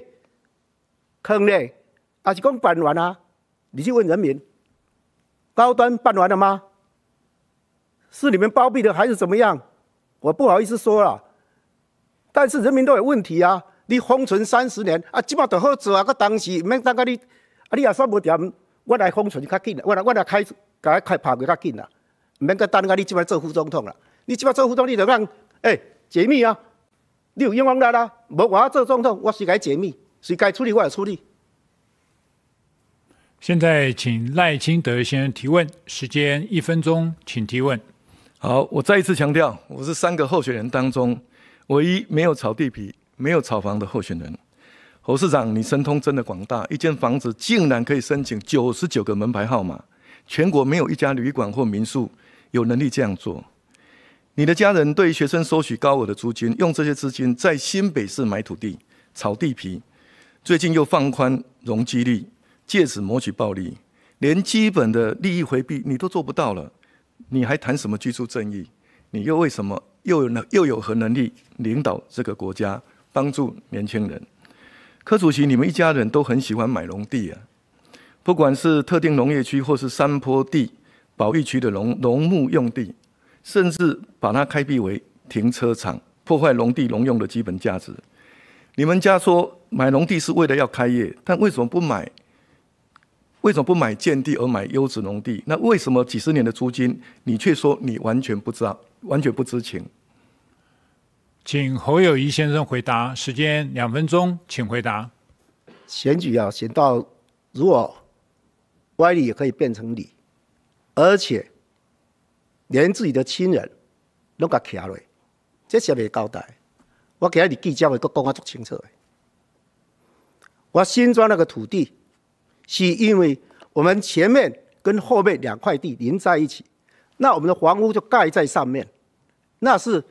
坑呢？还是讲办完啊？你去问人民，高端办完了吗？是你们包庇的还是怎么样？我不好意思说了，但是人民都有问题啊！你封存三十年啊，即巴就好做啊个当时免等概你啊你也算不掂，我来封存就较紧啦，我来我来开解开拍开较紧啦，免等啊你即马做副总统啦，你即马做副总，统你就讲诶，解密啊，你有冤枉力啊，无我做总统，我是解解密。所以该处理，我也处理。现在请赖清德先生提问，时间一分钟，请提问。好，我再一次强调，我是三个候选人当中唯一没有炒地皮、没有炒房的候选人。侯市长，你神通真的广大，一间房子竟然可以申请九十九个门牌号码，全国没有一家旅馆或民宿有能力这样做。你的家人对学生收取高额的租金，用这些资金在新北市买土地、炒地皮。最近又放宽容积率，借此谋取暴利，连基本的利益回避你都做不到了，你还谈什么居住正义？你又为什么又有又有何能力领导这个国家，帮助年轻人？柯主席，你们一家人都很喜欢买农地啊，不管是特定农业区或是山坡地、保育区的农农牧用地，甚至把它开辟为停车场，破坏农地农用的基本价值。你们家说。买农地是为了要开业，但为什么不买？为什么不买建地而买优质农地？那为什么几十年的租金，你却说你完全不知道、完全不知情？请侯友谊先生回答，时间两分钟，请回答。选举啊，选到如果歪理也可以变成理，而且连自己的亲人都甲卡了，这是袂交代。我今你记者的，都讲啊足清楚的。我新装那个土地，是因为我们前面跟后面两块地连在一起，那我们的房屋就盖在上面。那是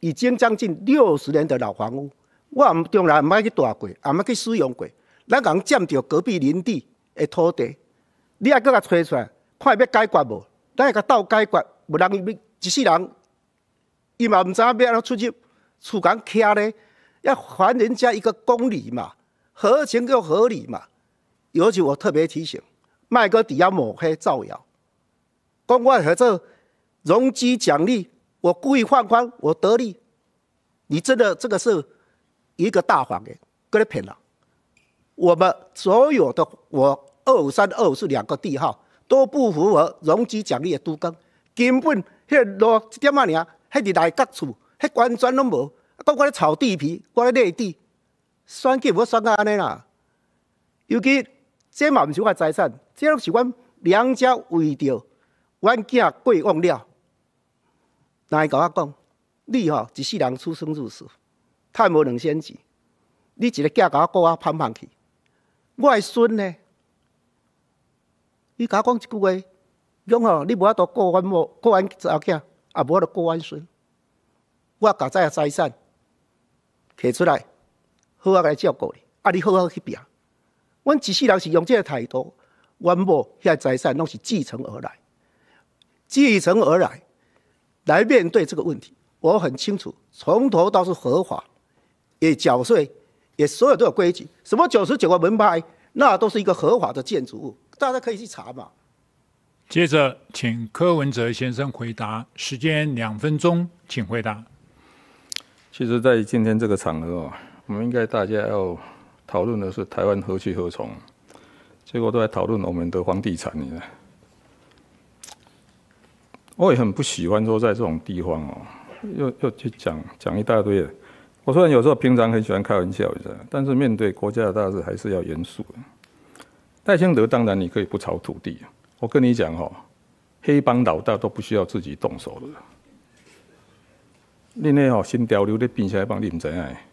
已经将近六十年的老房屋，我们从来唔爱去大过，也唔爱去使用过，那个人占着隔壁邻地的土地，你还佫甲推出来，看要解决无？咱佮到解决，无人一世人，伊嘛毋知要安怎出去，厝间徛咧，要还人家一个公理嘛？合情又合理嘛？尤其我特别提醒，麦哥底下抹黑造谣，讲我合作融资奖励，我故意放宽，我得利。你真的这个是一个大谎言，跟你骗了。我们所有的我二五三二五四两个地号，都不符合融资奖励的都跟，根本迄落一点啊，你啊，迄个内角厝，迄块砖拢无，到我咧草地皮，我咧内地。选计无选到安尼啦。尤其这嘛毋是阮财产，这拢是阮娘家为着阮囝过往了。奶个我讲，你吼一世人出生入死，太无能先钱。你一个囝甲我过啊，攀攀去。我系孙呢，伊甲家讲一句话，讲吼，你无法度顾阮某顾阮只阿囝，啊唔好都过万孙。我个再个财产，摕出来。好好来照顾你，啊！你好好去拼。阮几世人是用这个态度，全部遐财产拢是继承而来，继承而来，来面对这个问题。我很清楚，从头到是合法，也缴税，也所有都有规矩。什么九十九个门牌，那都是一个合法的建筑物，大家可以去查嘛。接着，请柯文哲先生回答，时间两分钟，请回答。其实，在今天这个场合。我们应该大家要讨论的是台湾何去何从，结果都在讨论我们的房地产。呢，我也很不喜欢说在这种地方哦，又又去讲讲一大堆。我虽然有时候平常很喜欢开玩笑，但是面对国家的大事还是要严肃。戴兴德，当然你可以不炒土地，我跟你讲哈，黑帮老大都不需要自己动手的。恁那哦新潮流的变起来帮恁怎哎？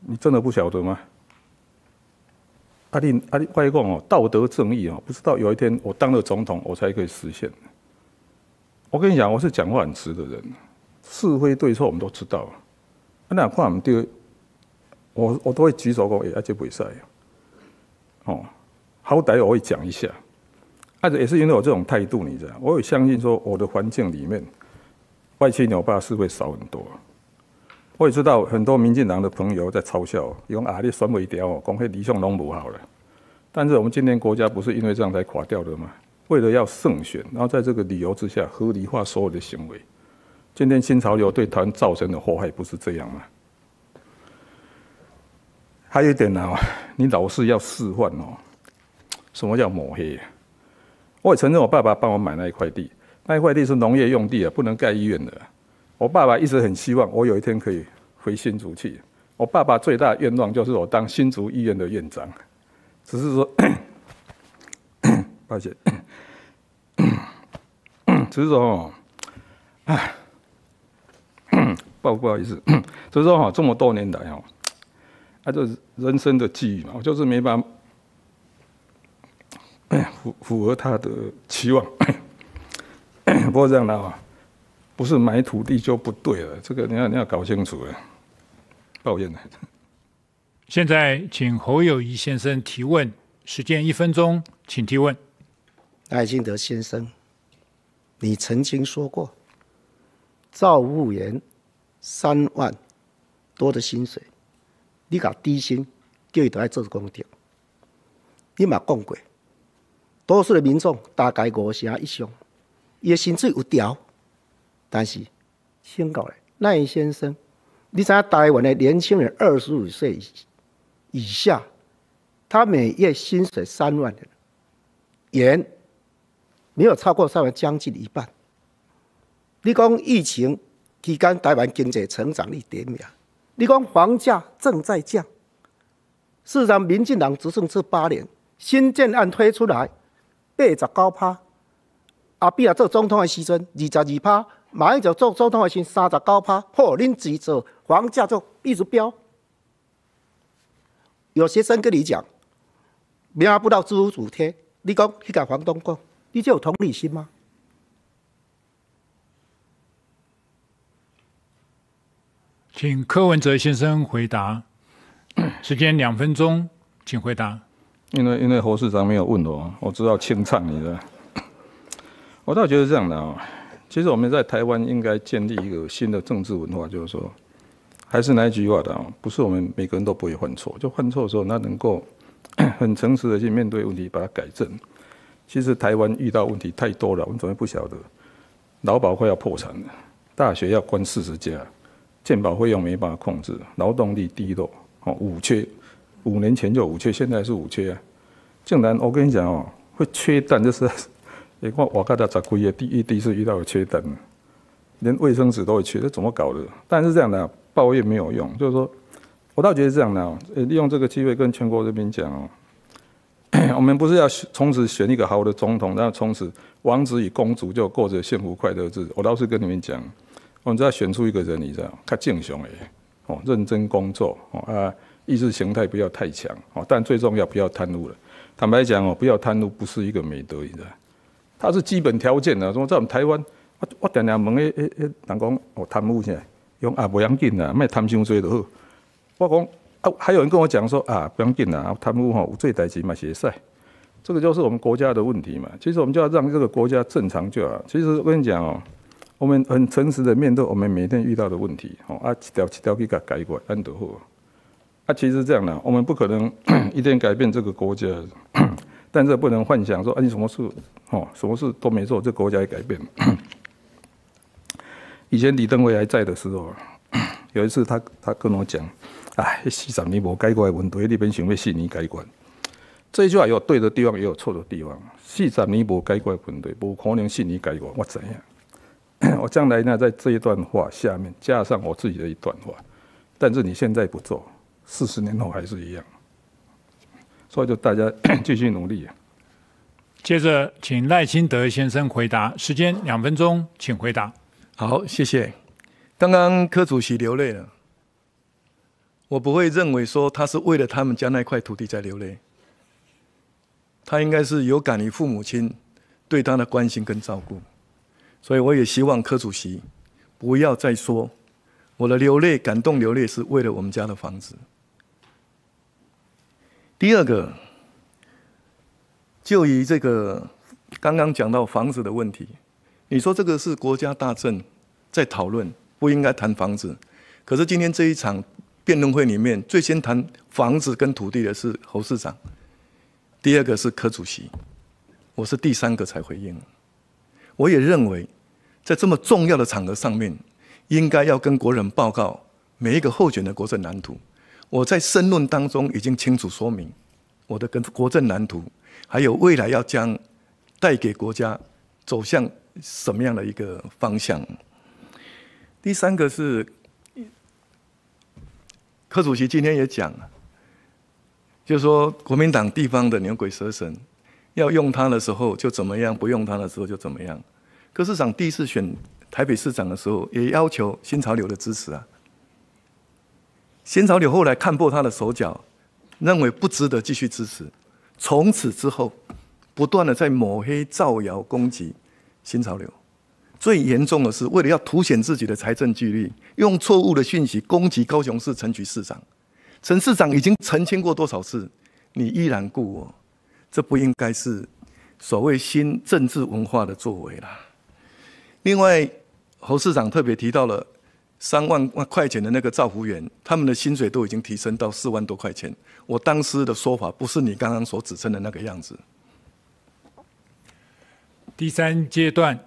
你真的不晓得吗？阿弟阿弟，外公哦，道德正义哦，不知道有一天我当了总统，我才可以实现。我跟你讲，我是讲话很直的人，是非对错我们都知道。啊，那不管我们丢，我我都会举手讲，哎，阿这不会哦，好歹我会讲一下。而且也是因为我这种态度，你知道，我会相信说我的环境里面，歪七扭八是会少很多。我也知道很多民进党的朋友在嘲笑，用阿力顺尾掉，讲黑理想都不好了。但是我们今天国家不是因为这样才垮掉的吗？为了要胜选，然后在这个理由之下合理化所有的行为。今天新潮流对他造成的祸害不是这样吗？还有一点呢，你老是要示范哦？什么叫抹黑？我也承认我爸爸帮我买那一块地，那一块地是农业用地啊，不能盖医院的。我爸爸一直很希望我有一天可以回新竹去。我爸爸最大的愿望就是我当新竹医院的院长。只是说，(coughs) 抱歉，只是说，哎，不 (coughs) 不好意思，只是说哈，这么多年来哈，啊，是人生的际遇嘛，我就是没办法 (coughs) 符符合他的期望。不过这样啦话。不是买土地就不对了，这个你要你要搞清楚了。抱歉。现在请侯友谊先生提问，时间一分钟，请提问。赖金德先生，你曾经说过，造物园三万多的薪水，你搞低薪叫伊都爱做工程，你嘛讲过，多数的民众大概五成以上，伊的薪水有调。但是，先讲嘞，赖先生，你知影台湾的年轻人二十五岁以下，他每月薪水三万的人，没有超过三万将近一半。你讲疫情期间台湾经济成长一点啊？你讲房价正在降？事实上，民进党执政这八年，新政案推出来八十九趴，阿扁做总统的时阵二十二趴。买就做，做的话三十高趴，或拎起就房价就一直飙。有学生跟你讲，拿不到租屋补贴，你讲去跟房东讲，你就有同理心吗？请柯文哲先生回答，(coughs) 时间两分钟，请回答。因为因为侯市长没有问我，我知道清唱你的。(coughs) 我倒觉得这样的啊。其实我们在台湾应该建立一个新的政治文化，就是说，还是那一句话的不是我们每个人都不会犯错，就犯错的时候，那能够 (coughs) 很诚实的去面对问题，把它改正。其实台湾遇到问题太多了，我们怎么不晓得？劳保快要破产了，大学要关四十家，健保费用没办法控制，劳动力低落，哦，五缺，五年前就五缺，现在是五缺啊！竟然我跟你讲哦，会缺但就是。你看我看到在几宴第一第一次遇到缺灯，连卫生纸都会缺，这怎么搞的？但是这样的抱怨没有用，就是说，我倒觉得这样的利用这个机会跟全国人民讲哦，(coughs) 我们不是要从此选一个好的总统，然后从此王子与公主就过着幸福快乐日子。我倒是跟你们讲，我们只要选出一个人，你知道，较正常诶，哦，认真工作，哦啊，意识形态不要太强，哦，但最重要不要贪污了。坦白讲哦，不要贪污不是一个美德，你知道。它是基本条件啊！我们台湾，我我常常问诶诶，人讲哦贪污是，伊用啊不要紧啦，卖贪伤济就好。我讲啊，还有人跟我讲说啊不要紧啦，贪污吼有罪代志嘛，写晒。这个就是我们国家的问题嘛。其实我们就要让这个国家正常就好。其实我跟你讲哦，我们很诚实的面对我们每天遇到的问题，吼啊一条条条给它改过安得好。啊，其实这样呢，我们不可能 (coughs) 一定改变这个国家。但是不能幻想说，你什么事，哦，什么事都没做，这国家也改变。(coughs) 以前李登辉还在的时候，(coughs) 有一次他他跟我讲，哎，四十年无解决的问题，你本想要四年解决。这句话有对的地方，也有错的地方。四十年无解决的问题，无可能四年解决。我怎样？(coughs) 我将来呢，在这一段话下面加上我自己的一段话。但是你现在不做，四十年后还是一样。所以，就大家 (coughs) 继续努力。接着，请赖清德先生回答，时间两分钟，请回答。好，谢谢。刚刚柯主席流泪了，我不会认为说他是为了他们家那块土地在流泪，他应该是有感于父母亲对他的关心跟照顾，所以我也希望柯主席不要再说我的流泪感动流泪是为了我们家的房子。第二个，就以这个刚刚讲到房子的问题，你说这个是国家大政在讨论，不应该谈房子。可是今天这一场辩论会里面，最先谈房子跟土地的是侯市长，第二个是柯主席，我是第三个才回应。我也认为，在这么重要的场合上面，应该要跟国人报告每一个候选的国政蓝图。我在申论当中已经清楚说明我的跟国政蓝图，还有未来要将带给国家走向什么样的一个方向。第三个是柯主席今天也讲，了，就是说国民党地方的牛鬼蛇神，要用他的时候就怎么样，不用他的时候就怎么样。柯市长第一次选台北市长的时候，也要求新潮流的支持啊。新潮流后来看破他的手脚，认为不值得继续支持。从此之后，不断的在抹黑、造谣、攻击新潮流。最严重的是，为了要凸显自己的财政纪律，用错误的讯息攻击高雄市城局市长。陈市长已经澄清过多少次，你依然故我，这不应该是所谓新政治文化的作为啦。另外，侯市长特别提到了。三万块钱的那个造福员，他们的薪水都已经提升到四万多块钱。我当时的说法不是你刚刚所指称的那个样子。第三阶段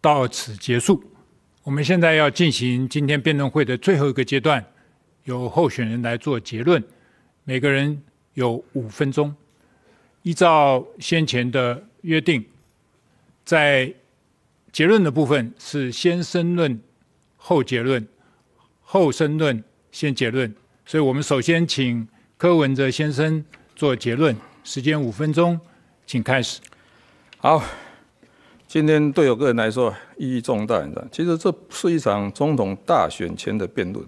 到此结束。我们现在要进行今天辩论会的最后一个阶段，由候选人来做结论。每个人有五分钟，依照先前的约定，在结论的部分是先申论。后结论，后申论，先结论。所以我们首先请柯文哲先生做结论，时间五分钟，请开始。好，今天对我个人来说意义重大。其实这是一场总统大选前的辩论，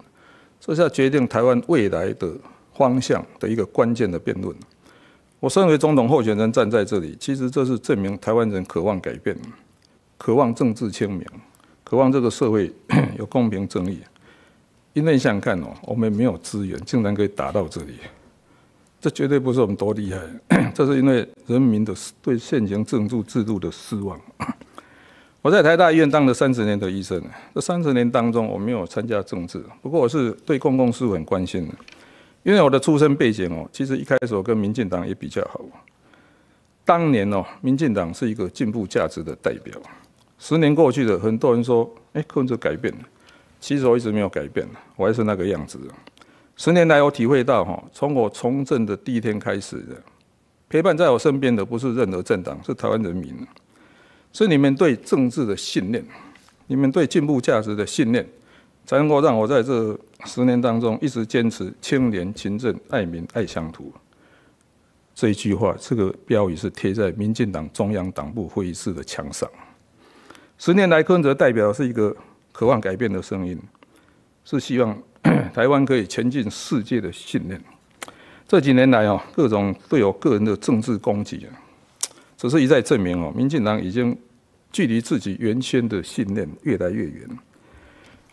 这是决定台湾未来的方向的一个关键的辩论。我身为总统候选人站在这里，其实这是证明台湾人渴望改变，渴望政治清明。渴望这个社会 (coughs) 有公平正义。因为想看哦，我们没有资源，竟然可以打到这里，这绝对不是我们多厉害，(coughs) 这是因为人民的对现行政治制度的失望。(coughs) 我在台大医院当了三十年的医生，这三十年当中我没有参加政治，不过我是对公共事务很关心的，因为我的出身背景哦，其实一开始我跟民进党也比较好。当年哦，民进党是一个进步价值的代表。十年过去了，很多人说：“哎，柯文哲改变了。”其实我一直没有改变，我还是那个样子。十年来，我体会到，哈，从我从政的第一天开始，陪伴在我身边的不是任何政党，是台湾人民，是你们对政治的信念，你们对进步价值的信念，才能够让我在这十年当中一直坚持清廉、勤政、爱民、爱乡土。这一句话，这个标语是贴在民进党中央党部会议室的墙上。十年来，柯文哲代表是一个渴望改变的声音，是希望 (coughs) 台湾可以前进世界的信念。这几年来哦，各种对我个人的政治攻击啊，只是一再证明哦，民进党已经距离自己原先的信念越来越远。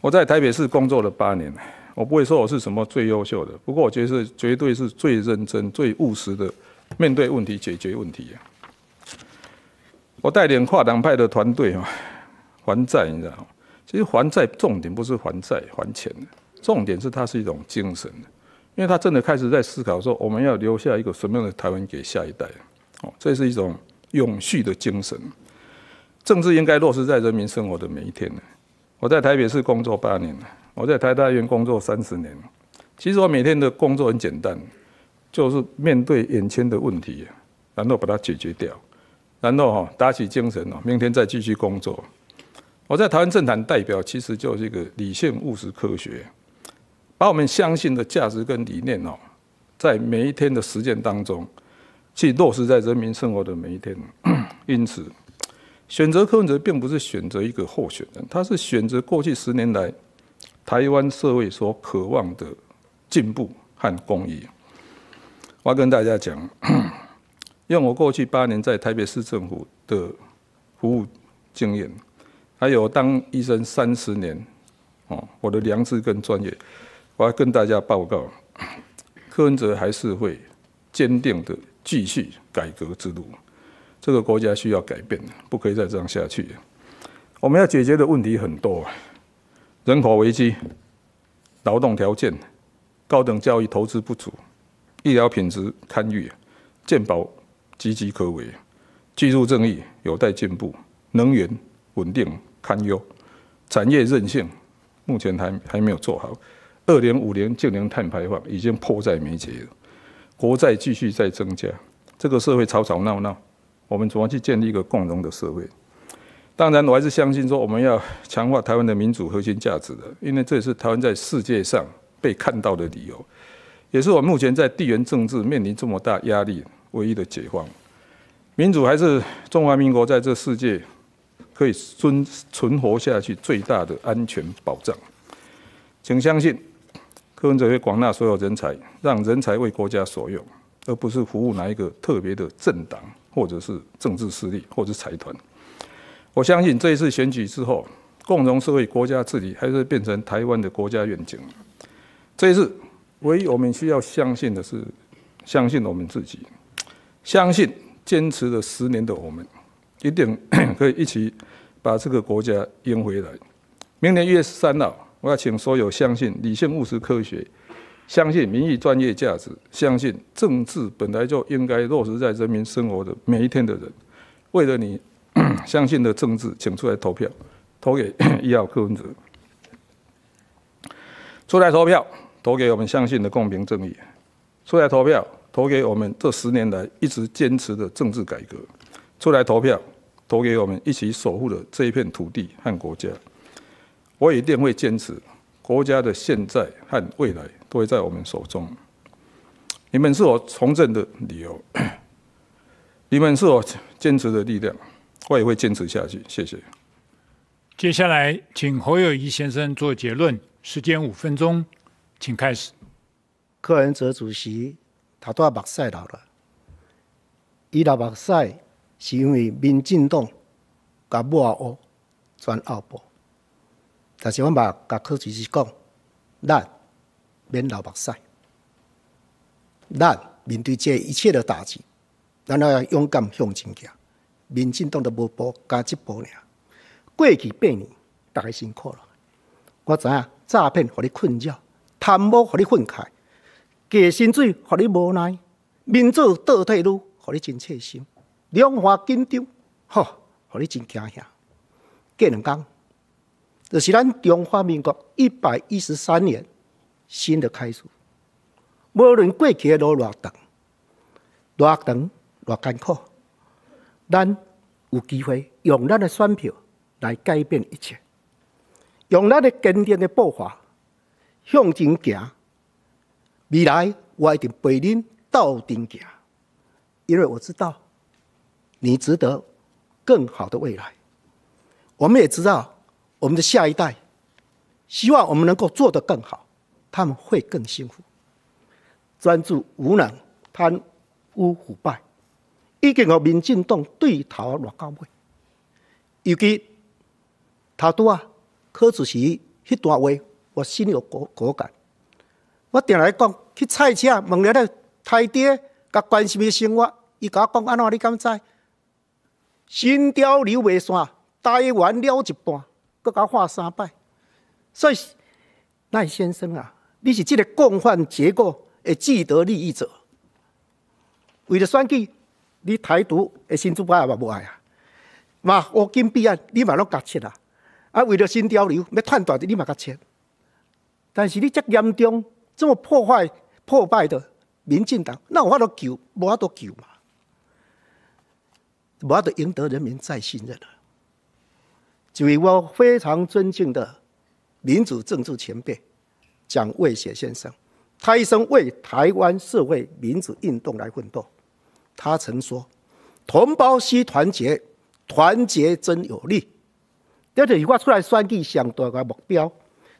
我在台北市工作了八年，我不会说我是什么最优秀的，不过我觉得是绝对是最认真、最务实的，面对问题、解决问题。我带领跨党派的团队啊，还债，你知道吗？其实还债重点不是还债还钱的，重点是它是一种精神的，因为他真的开始在思考说，我们要留下一个什么样的台湾给下一代？哦，这是一种永续的精神。政治应该落实在人民生活的每一天。我在台北市工作八年，我在台大院工作三十年。其实我每天的工作很简单，就是面对眼前的问题，然后把它解决掉，然后哈打起精神哦，明天再继续工作。我在台湾政坛代表，其实就是一个理性、务实、科学，把我们相信的价值跟理念哦，在每一天的实践当中，去落实在人民生活的每一天。(clears throat) 因此，选择柯文哲，并不是选择一个候选人，他是选择过去十年来台湾社会所渴望的进步和公益。我跟大家讲，(clears throat) 用我过去八年在台北市政府的服务经验。还有当医生三十年，哦，我的良知跟专业，我要跟大家报告，柯文哲还是会坚定的继续改革之路。这个国家需要改变，不可以再这样下去。我们要解决的问题很多，人口危机、劳动条件、高等教育投资不足、医疗品质堪虞、健保岌岌可危、居住正义有待进步、能源稳定。堪忧，产业韧性，目前还还没有做好。二零五年进零碳排放已经迫在眉睫了。国债继续在增加，这个社会吵吵闹闹，我们怎么去建立一个共荣的社会？当然，我还是相信说我们要强化台湾的民主核心价值的，因为这也是台湾在世界上被看到的理由，也是我目前在地缘政治面临这么大压力唯一的解放。民主还是中华民国在这世界。可以存存活下去最大的安全保障，请相信，科文哲会广纳所有人才，让人才为国家所用，而不是服务哪一个特别的政党，或者是政治势力，或者是财团。我相信这一次选举之后，共同社会国家治理还是变成台湾的国家愿景。这一次，唯一我们需要相信的是，相信我们自己，相信坚持了十年的我们。一定 (coughs) 可以一起把这个国家赢回来。明年一月三号，我要请所有相信、理性、务实、科学，相信民意、专业价值，相信政治本来就应该落实在人民生活的每一天的人，为了你 (coughs) 相信的政治，请出来投票，投给一 (coughs) 号柯文哲。出来投票，投给我们相信的公平正义。出来投票，投给我们这十年来一直坚持的政治改革。出来投票，投给我们一起守护的这一片土地和国家。我也一定会坚持，国家的现在和未来都会在我们手中。你们是我从政的理由，(coughs) 你们是我坚持的力量，我也会坚持下去。谢谢。接下来请侯友谊先生做结论，时间五分钟，请开始。柯文哲主席，他都要白晒老了，一老白赛是因为民进党甲幕乌全后补，但是阮嘛甲可主席讲，咱免流目屎，咱面对这一切的打击，咱要勇敢向前走。民进党的无步加一步尔，过去八年大家辛苦了。我知影诈骗互你困扰，贪污互你愤慨，假薪水互你无奈，民主倒退路互你真切心。中华紧张，吼，互你真惊吓。过两天，就是咱中华民国一百一十三年新的开始。无论过去多偌长，多长多艰苦，咱有机会用咱的选票来改变一切，用咱的坚定的步伐向前走。未来，我一定陪恁到阵走，因为我知道。你值得更好的未来。我们也知道，我们的下一代希望我们能够做得更好，他们会更幸福。专注无能、贪污腐败，已经和民进党对头乱位。尤其，他拄啊，柯主席迄段话，我心有果果感。我定来讲，去菜市啊，问了的摊贩，甲关心伊生活，伊我讲安怎你敢在？新雕流眉山，待完了一半，搁佮画三摆。所以赖先生啊，你是这个共犯结构的既得利益者。为了选举，你台独的新主播也无爱啊，嘛乌金币啊，你嘛拢夹切啊，啊，为了新雕流要篡大的，你嘛夹切。但是你这严重这么破坏破败的民进党，那法度救，无法度救嘛。我要得赢得人民再信任了。几位我非常尊敬的民主政治前辈，蒋渭雪先生，他一生为台湾社会民主运动来奋斗。他曾说：“同胞需团结，团结真有力。”第二话出来算计想达到目标，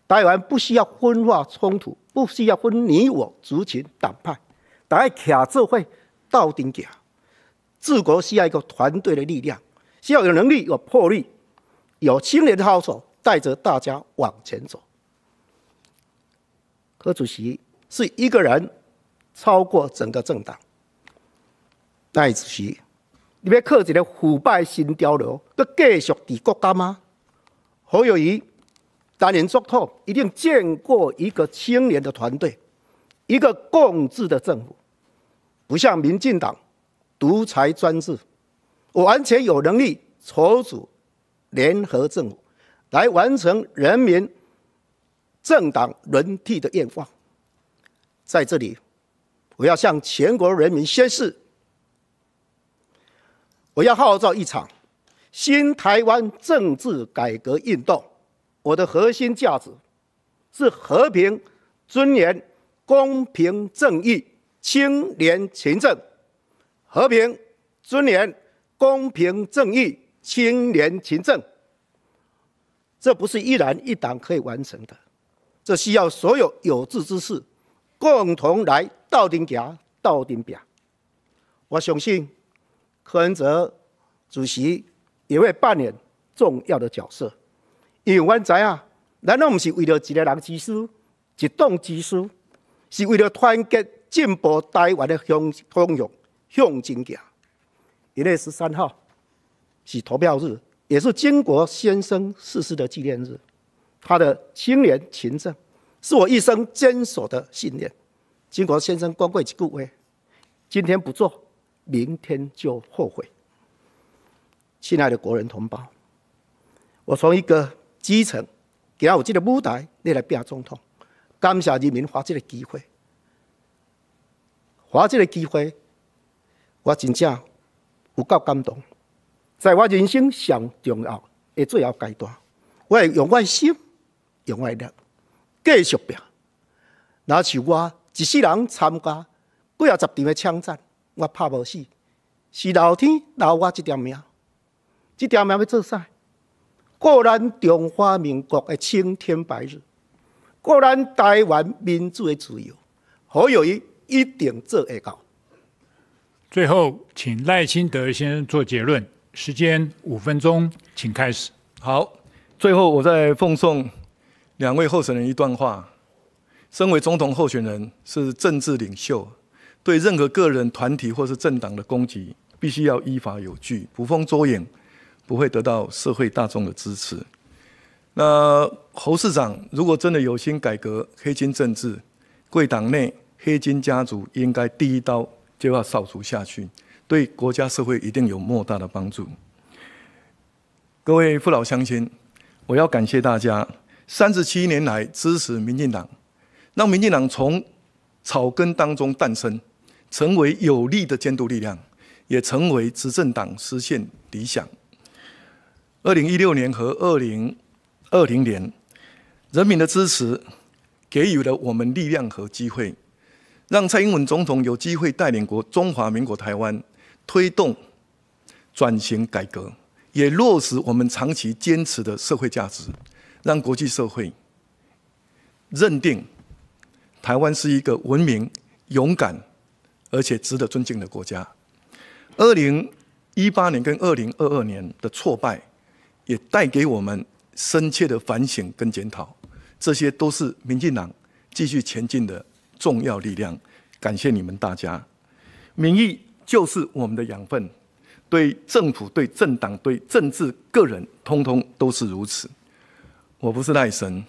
台湾不需要分化冲突，不需要分你我族群党派，台湾卡智慧到顶卡。治国需要一个团队的力量，需要有能力、有魄力、有青年的好手带着大家往前走。何主席是一个人，超过整个政党。赖主席，你别刻一的腐败新雕流，阁继续治国家吗？侯友谊，当年总统一定见过一个青年的团队，一个共治的政府，不像民进党。独裁专制，我完全有能力筹组联合政府，来完成人民政党轮替的愿望。在这里，我要向全国人民宣誓，我要号召一场新台湾政治改革运动。我的核心价值是和平、尊严、公平、正义、清廉、勤政。和平、尊严、公平、正义、清廉、勤政，这不是一人一党可以完成的，这需要所有有志之士共同来到顶牙、到顶饼。我相信柯文哲主席也会扮演重要的角色。因为知啊，难道不是为了一个人之私、一党之私，是为了团结进步台湾的雄雄勇？向金甲，一月十三号是投票日，也是金国先生逝世的纪念日。他的清廉勤政，是我一生坚守的信念。金国先生光贵及故位，今天不做，明天就后悔。亲爱的国人同胞，我从一个基层给他我这个舞台，你来变总统，感谢人民发这个机会，发这个机会。我真正有够感动，在我人生上重要、的最后阶段，我用的心、用的力继续拼。哪像我一世人参加几啊十场的枪战，我拍无死，是老天留我这条命，这条命要做啥？过咱中华民国的青天白日，过咱台湾民主的自由，何有一一定做得到。最后，请赖清德先生做结论。时间五分钟，请开始。好，最后我再奉送两位候选人一段话：身为总统候选人，是政治领袖，对任何个人、团体或是政党的攻击，必须要依法有据，捕风捉影不会得到社会大众的支持。那侯市长，如果真的有心改革黑金政治，贵党内黑金家族应该第一刀。就要扫除下去，对国家社会一定有莫大的帮助。各位父老乡亲，我要感谢大家三十七年来支持民进党，让民进党从草根当中诞生，成为有力的监督力量，也成为执政党实现理想。二零一六年和二零二零年，人民的支持给予了我们力量和机会。让蔡英文总统有机会带领国中华民国台湾推动转型改革，也落实我们长期坚持的社会价值，让国际社会认定台湾是一个文明、勇敢而且值得尊敬的国家。二零一八年跟二零二二年的挫败，也带给我们深切的反省跟检讨，这些都是民进党继续前进的。重要力量，感谢你们大家。民意就是我们的养分，对政府、对政党、对政治个人，通通都是如此。我不是赖神，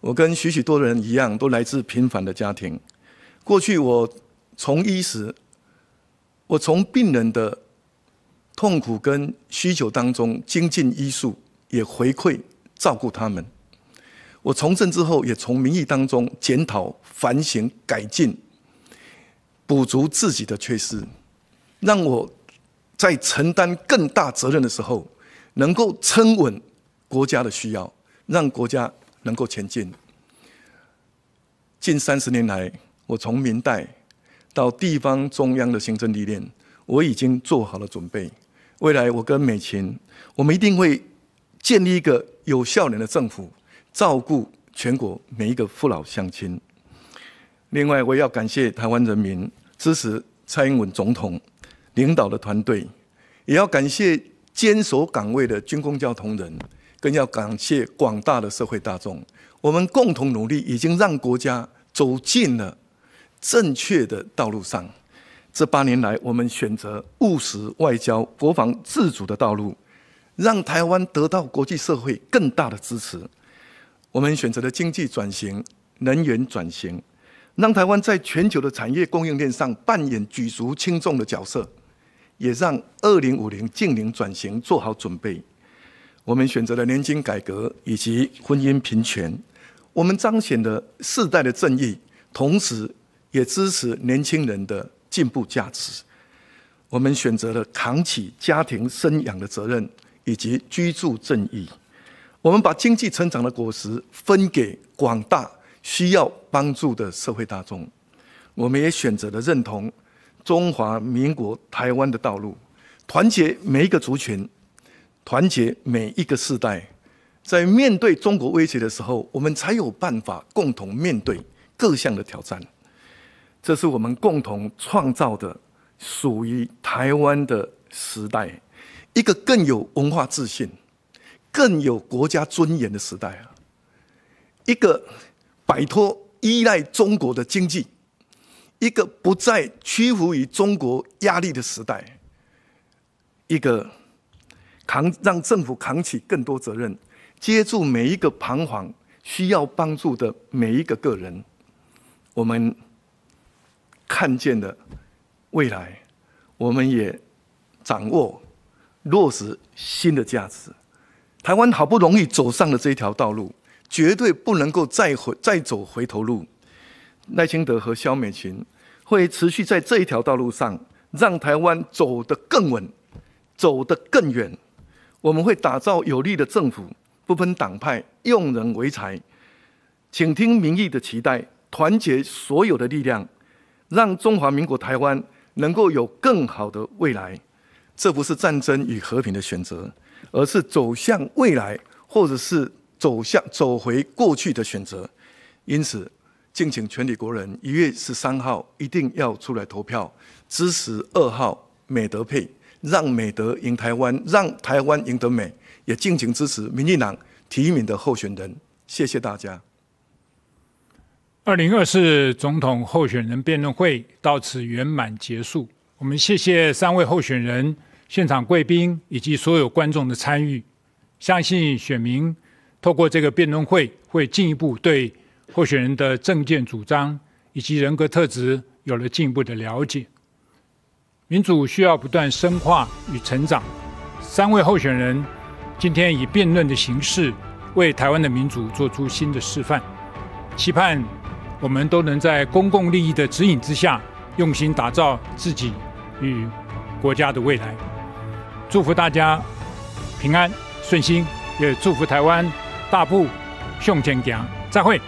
我跟许许多人一样，都来自平凡的家庭。过去我从医时，我从病人的痛苦跟需求当中精进医术，也回馈照顾他们。我从政之后，也从民意当中检讨。反省、改进、补足自己的缺失，让我在承担更大责任的时候，能够撑稳国家的需要，让国家能够前进。近三十年来，我从明代到地方、中央的行政历练，我已经做好了准备。未来我跟美琴，我们一定会建立一个有效能的政府，照顾全国每一个父老乡亲。另外，我要感谢台湾人民支持蔡英文总统领导的团队，也要感谢坚守岗位的军公教同仁，更要感谢广大的社会大众。我们共同努力，已经让国家走进了正确的道路上。这八年来，我们选择务实外交、国防自主的道路，让台湾得到国际社会更大的支持。我们选择了经济转型、能源转型。让台湾在全球的产业供应链上扮演举足轻重的角色，也让二零五零净零转型做好准备。我们选择了年轻改革以及婚姻平权，我们彰显了世代的正义，同时也支持年轻人的进步价值。我们选择了扛起家庭生养的责任以及居住正义，我们把经济成长的果实分给广大。需要帮助的社会大众，我们也选择了认同中华民国台湾的道路。团结每一个族群，团结每一个世代，在面对中国威胁的时候，我们才有办法共同面对各项的挑战。这是我们共同创造的，属于台湾的时代，一个更有文化自信、更有国家尊严的时代啊！一个。摆脱依赖中国的经济，一个不再屈服于中国压力的时代，一个扛让政府扛起更多责任，接住每一个彷徨需要帮助的每一个个人，我们看见的未来，我们也掌握落实新的价值。台湾好不容易走上了这条道路。绝对不能够再回、再走回头路。赖清德和萧美琴会持续在这一条道路上，让台湾走得更稳、走得更远。我们会打造有力的政府，不分党派，用人为才，请听民意的期待，团结所有的力量，让中华民国台湾能够有更好的未来。这不是战争与和平的选择，而是走向未来，或者是。走向走回过去的选择，因此，敬请全体国人一月十三号一定要出来投票，支持二号美德配，让美德赢台湾，让台湾赢得美。也敬请支持民进党提名的候选人。谢谢大家。二零二四总统候选人辩论会到此圆满结束。我们谢谢三位候选人、现场贵宾以及所有观众的参与。相信选民。透过这个辩论会，会进一步对候选人的政见、主张以及人格特质有了进一步的了解。民主需要不断深化与成长。三位候选人今天以辩论的形式，为台湾的民主做出新的示范。期盼我们都能在公共利益的指引之下，用心打造自己与国家的未来。祝福大家平安顺心，也祝福台湾。大步向前行，再会。